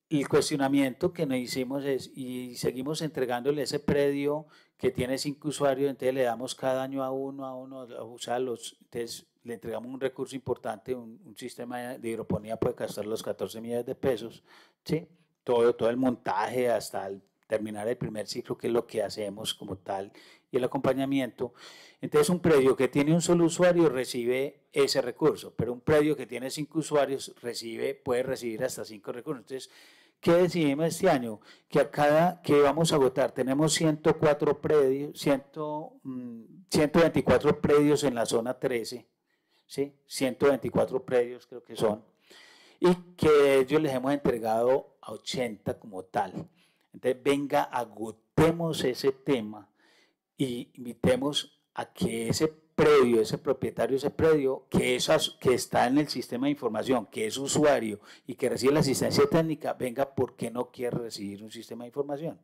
el cuestionamiento que nos hicimos es, y seguimos entregándole ese predio que tiene cinco usuarios, entonces le damos cada año a uno, a uno, a los, entonces le entregamos un recurso importante, un, sistema de hidroponía puede gastar los 14 millones de pesos, ¿sí? Todo, todo el montaje hasta el terminar el primer ciclo, que es lo que hacemos como tal, y el acompañamiento. Entonces, un predio que tiene un solo usuario recibe ese recurso, pero un predio que tiene cinco usuarios recibe, puede recibir hasta cinco recursos. Entonces, ¿Qué decidimos este año? Que a cada que vamos a votar, tenemos 104 predios, 124 mm, predios en la zona 13, ¿sí? 124 predios creo que son, y que ellos les hemos entregado a 80 como tal. Entonces, venga, agotemos ese tema y invitemos a que ese predio, ese propietario, ese predio, que, esas, que está en el sistema de información, que es usuario y que recibe la asistencia técnica, venga porque no quiere recibir un sistema de información.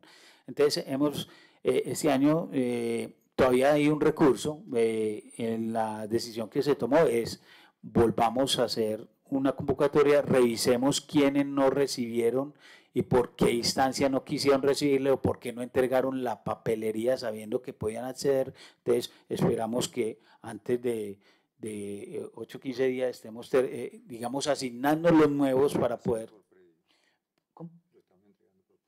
Entonces, hemos, eh, este año eh, todavía hay un recurso, eh, la decisión que se tomó es volvamos a hacer una convocatoria, revisemos quiénes no recibieron y por qué instancia no quisieron recibirle o por qué no entregaron la papelería sabiendo que podían acceder. Entonces, esperamos que antes de, 8 o 15 días estemos, eh, digamos, asignando los nuevos para poder...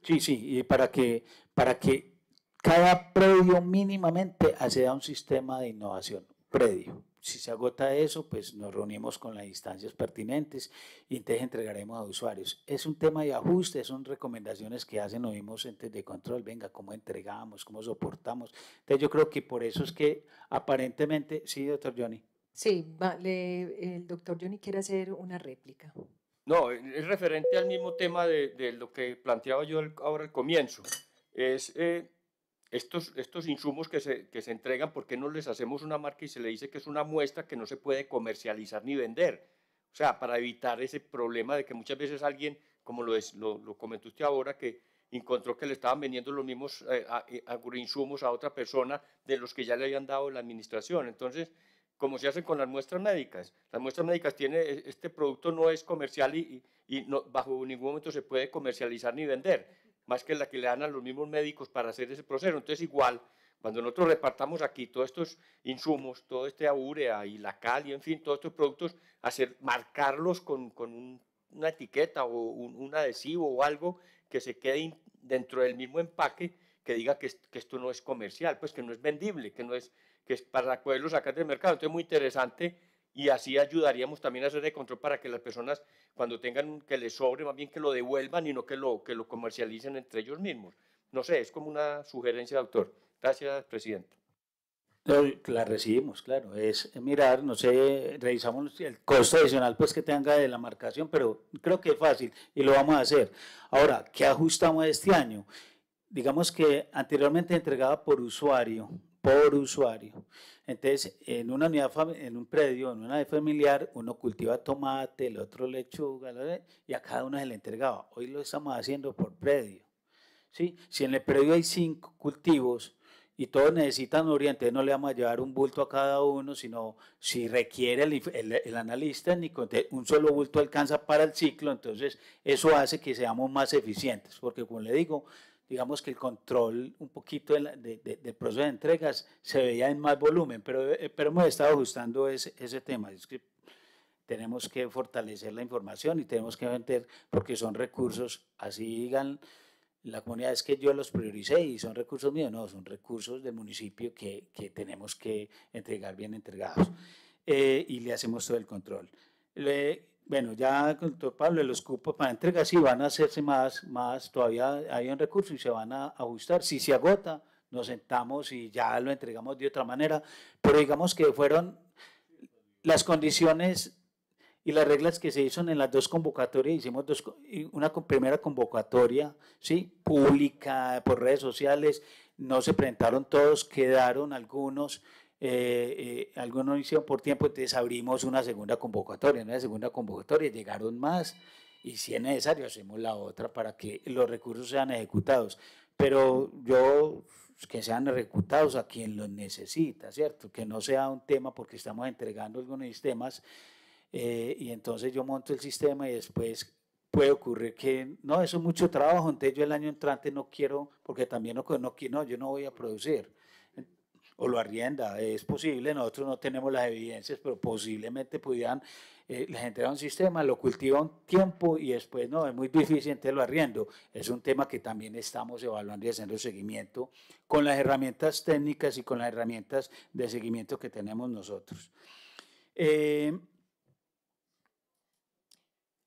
Sí, sí, y para que, para que cada predio mínimamente sea un sistema de innovación. Predio si se agota eso, pues nos reunimos con las instancias pertinentes y entonces entregaremos a usuarios. Es un tema de ajuste, son recomendaciones que hacen los mismos entes de control, venga, cómo entregamos, cómo soportamos. Entonces yo creo que por eso es que aparentemente, sí, doctor Johnny. Sí, vale, el doctor Johnny quiere hacer una réplica. No, es referente al mismo tema de, lo que planteaba yo ahora al comienzo. Es... Eh, estos, estos insumos que se, que se entregan, ¿por qué no les hacemos una marca y se le dice que es una muestra que no se puede comercializar ni vender? O sea, para evitar ese problema de que muchas veces alguien, como lo, es, lo, comentó usted ahora, que encontró que le estaban vendiendo los mismos insumos eh, a, eh, a otra persona de los que ya le habían dado la administración. Entonces, como se hace con las muestras médicas. Las muestras médicas tiene e, este producto no es comercial y, y no, bajo ningún momento se puede comercializar ni vender más que la que le dan a los mismos médicos para hacer ese proceso. Entonces, igual, cuando nosotros repartamos aquí todos estos insumos, todo este áurea y la cal y en fin, todos estos productos, hacer, marcarlos con, con una etiqueta o un, adhesivo o algo que se quede dentro del mismo empaque que diga que, esto no es comercial, pues que no es vendible, que no es, que es para poderlo sacar del mercado. Entonces, muy interesante y así ayudaríamos también a hacer el control para que las personas cuando tengan que les sobre, más bien que lo devuelvan y no que lo, que lo comercialicen entre ellos mismos. No sé, es como una sugerencia de autor. Gracias, presidente. La recibimos, claro. Es mirar, no sé, revisamos el costo adicional pues que tenga de la marcación, pero creo que es fácil y lo vamos a hacer. Ahora, ¿qué ajustamos este año? Digamos que anteriormente entregaba por usuario, por usuario. Entonces, en una unidad, en un predio, en una de familiar, uno cultiva tomate, el otro lechuga, y a cada uno se le entregaba. Hoy lo estamos haciendo por predio. ¿sí? Si en el predio hay cinco cultivos y todos necesitan oriente, no le vamos a llevar un bulto a cada uno, sino si requiere el, el, analista, ni un solo bulto alcanza para el ciclo, entonces eso hace que seamos más eficientes, porque como le digo, digamos que el control un poquito de de, proceso de entregas se veía en más volumen, pero, eh, pero hemos estado ajustando ese, ese tema. tenemos que fortalecer la información y tenemos que vender porque son recursos, así digan la comunidad es que yo los prioricé y son recursos míos, no, son recursos del municipio que, que tenemos que entregar bien entregados eh, y le hacemos todo el control. Le, bueno, ya doctor Pablo, los cupos para entrega sí van a hacerse más, más todavía hay un recurso y se van a ajustar. Si se agota, nos sentamos y ya lo entregamos de otra manera. Pero digamos que fueron las condiciones y las reglas que se hizo en las dos convocatorias, hicimos dos, una primera convocatoria, ¿sí? Pública, por redes sociales, no se presentaron todos, quedaron algunos. Eh, eh, algunos no hicieron por tiempo, entonces abrimos una segunda convocatoria, una segunda convocatoria, llegaron más y si es necesario hacemos la otra para que los recursos sean ejecutados. Pero yo, que sean ejecutados a quien los necesita, ¿cierto? Que no sea un tema porque estamos entregando algunos sistemas eh, y entonces yo monto el sistema y después puede ocurrir que, no, eso es mucho trabajo, entonces yo el año entrante no quiero, porque también no, no, no yo no voy a producir o lo arrienda. Es posible, nosotros no tenemos las evidencias, pero posiblemente pudieran, eh, la gente da un sistema, lo cultiva un tiempo y después no, es muy difícil, entonces lo arriendo. Es un tema que también estamos evaluando y haciendo seguimiento con las herramientas técnicas y con las herramientas de seguimiento que tenemos nosotros. Eh,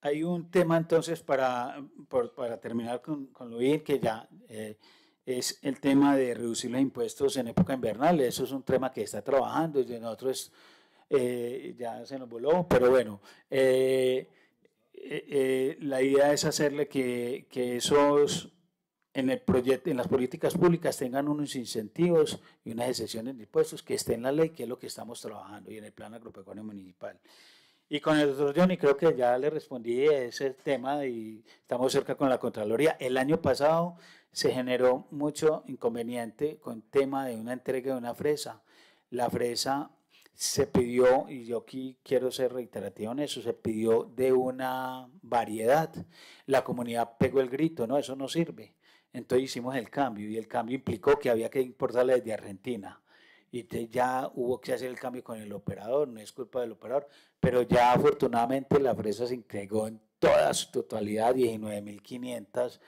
hay un tema entonces para, para terminar con, con lo que ya... Eh, es el tema de reducir los impuestos en época invernal. Eso es un tema que está trabajando y nosotros eh, ya se nos voló, pero bueno, eh, eh, la idea es hacerle que, que esos en el proyecto, en las políticas públicas tengan unos incentivos y unas excepciones de impuestos que esté en la ley, que es lo que estamos trabajando y en el plan agropecuario municipal. Y con el doctor Johnny creo que ya le respondí ese tema y estamos cerca con la Contraloría. El año pasado se generó mucho inconveniente con el tema de una entrega de una fresa. La fresa se pidió, y yo aquí quiero ser reiterativo en eso, se pidió de una variedad. La comunidad pegó el grito, no, eso no sirve. Entonces hicimos el cambio y el cambio implicó que había que importarla desde Argentina. Y ya hubo que hacer el cambio con el operador, no es culpa del operador, pero ya afortunadamente la fresa se entregó en toda su totalidad, 19.500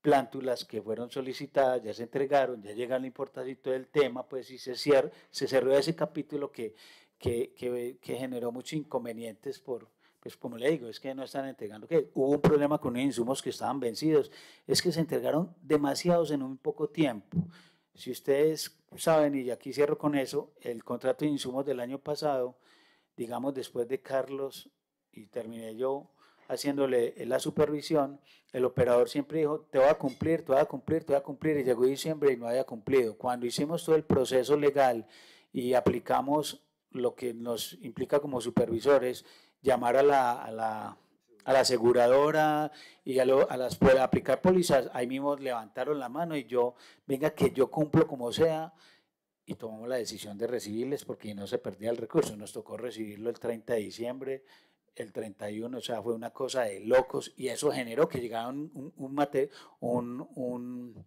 plántulas que fueron solicitadas, ya se entregaron, ya llega la importante y todo el tema, pues se, se cerró ese capítulo que, que, generó muchos inconvenientes por, pues como le digo, es que no están entregando, que hubo un problema con los insumos que estaban vencidos, es que se entregaron demasiados en un poco tiempo. Si ustedes saben, y aquí cierro con eso, el contrato de insumos del año pasado, digamos después de Carlos y terminé yo, haciéndole eh, la supervisión, el operador siempre dijo, te voy a cumplir, te voy a cumplir, te voy a cumplir, y llegó diciembre y no había cumplido. Cuando hicimos todo el proceso legal y aplicamos lo que nos implica como supervisores, llamar a la, a la, aseguradora y a, a las pues, aplicar pólizas, ahí mismo levantaron la mano y yo, venga, que yo cumplo como sea, y tomamos la decisión de recibirles porque no se perdía el recurso, nos tocó recibirlo el 30 de diciembre, el 31, o sea, fue una cosa de locos y eso generó que llegaron un, mate, un,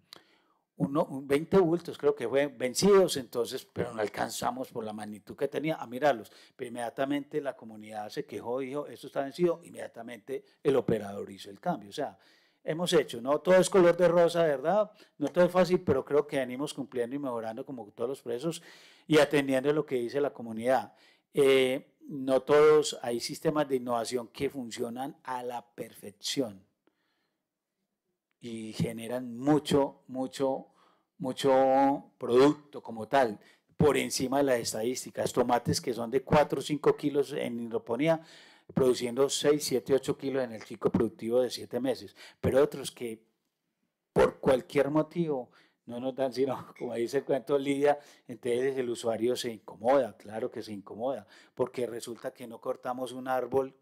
20 bultos, creo que fue vencidos, entonces, pero no alcanzamos por la magnitud que tenía a mirarlos. Pero inmediatamente la comunidad se quejó, dijo, esto está vencido, inmediatamente el operador hizo el cambio, o sea, hemos hecho. No todo es color de rosa, ¿verdad? No todo es fácil, pero creo que venimos cumpliendo y mejorando como todos los presos y atendiendo lo que dice la comunidad. Eh, no todos, hay sistemas de innovación que funcionan a la perfección y generan mucho, mucho, mucho producto como tal, por encima de las estadísticas. Tomates que son de 4 o 5 kilos en hidroponía, produciendo 6, 7, 8 kilos en el ciclo productivo de 7 meses, pero otros que por cualquier motivo no nos dan, sino <laughs> como dice el cuento Lidia, entonces el usuario se incomoda, claro que se incomoda, porque resulta que no cortamos un árbol,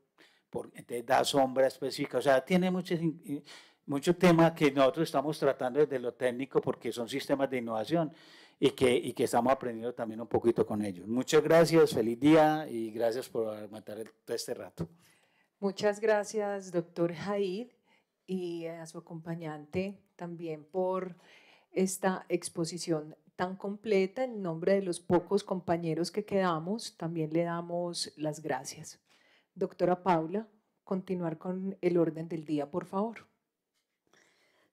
por, entonces da sombra específica, o sea, tiene muchos, mucho temas que nosotros estamos tratando desde lo técnico porque son sistemas de innovación y que, y que estamos aprendiendo también un poquito con ellos. Muchas gracias, feliz día y gracias por matar todo este rato. Muchas gracias, doctor Jaid, y a su acompañante también por esta exposición tan completa. En nombre de los pocos compañeros que quedamos, también le damos las gracias. Doctora Paula, continuar con el orden del día, por favor.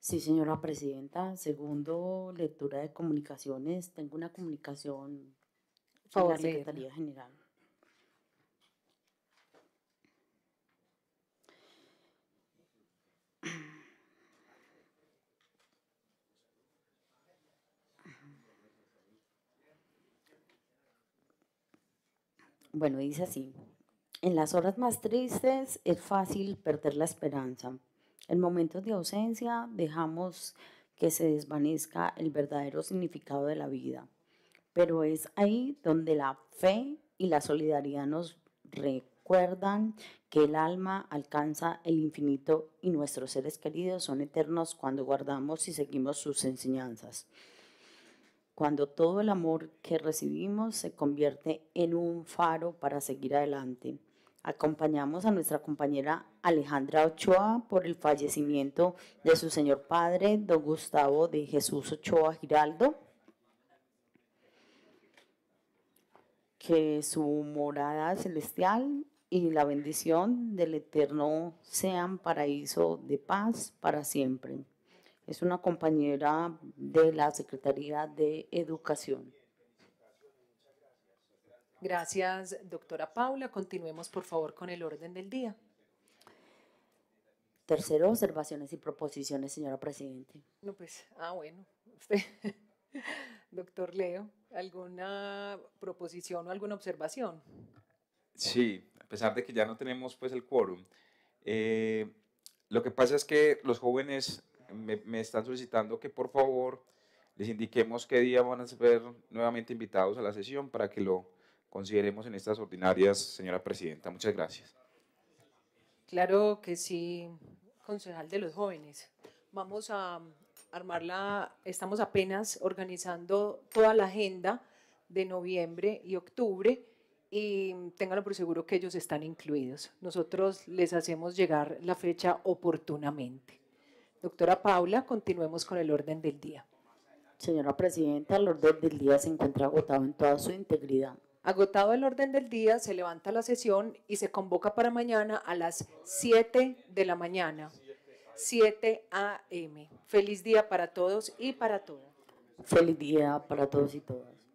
Sí, señora presidenta. Segundo, lectura de comunicaciones. Tengo una comunicación Favor, la Secretaría General. Bueno, dice así, en las horas más tristes es fácil perder la esperanza. En momentos de ausencia dejamos que se desvanezca el verdadero significado de la vida. Pero es ahí donde la fe y la solidaridad nos recuerdan que el alma alcanza el infinito y nuestros seres queridos son eternos cuando guardamos y seguimos sus enseñanzas cuando todo el amor que recibimos se convierte en un faro para seguir adelante. Acompañamos a nuestra compañera Alejandra Ochoa por el fallecimiento de su señor padre, don Gustavo de Jesús Ochoa Giraldo, que su morada celestial y la bendición del Eterno sean paraíso de paz para siempre. Es una compañera de la Secretaría de Educación. Gracias, doctora Paula. Continuemos, por favor, con el orden del día. Tercero, observaciones y proposiciones, señora Presidente. No, pues, ah, bueno, usted, <laughs> doctor Leo, ¿alguna proposición o alguna observación? Sí, a pesar de que ya no tenemos pues el quórum. Eh, lo que pasa es que los jóvenes me, están solicitando que por favor les indiquemos qué día van a ser nuevamente invitados a la sesión para que lo consideremos en estas ordinarias, señora presidenta. Muchas gracias. Claro que sí, concejal de los jóvenes. Vamos a armarla, estamos apenas organizando toda la agenda de noviembre y octubre y ténganlo por seguro que ellos están incluidos. Nosotros les hacemos llegar la fecha oportunamente. Doctora Paula, continuemos con el orden del día. Señora Presidenta, el orden del día se encuentra agotado en toda su integridad. Agotado el orden del día, se levanta la sesión y se convoca para mañana a las 7 de la mañana, 7 a.m. Feliz día para todos y para todas. Feliz día para todos y todas.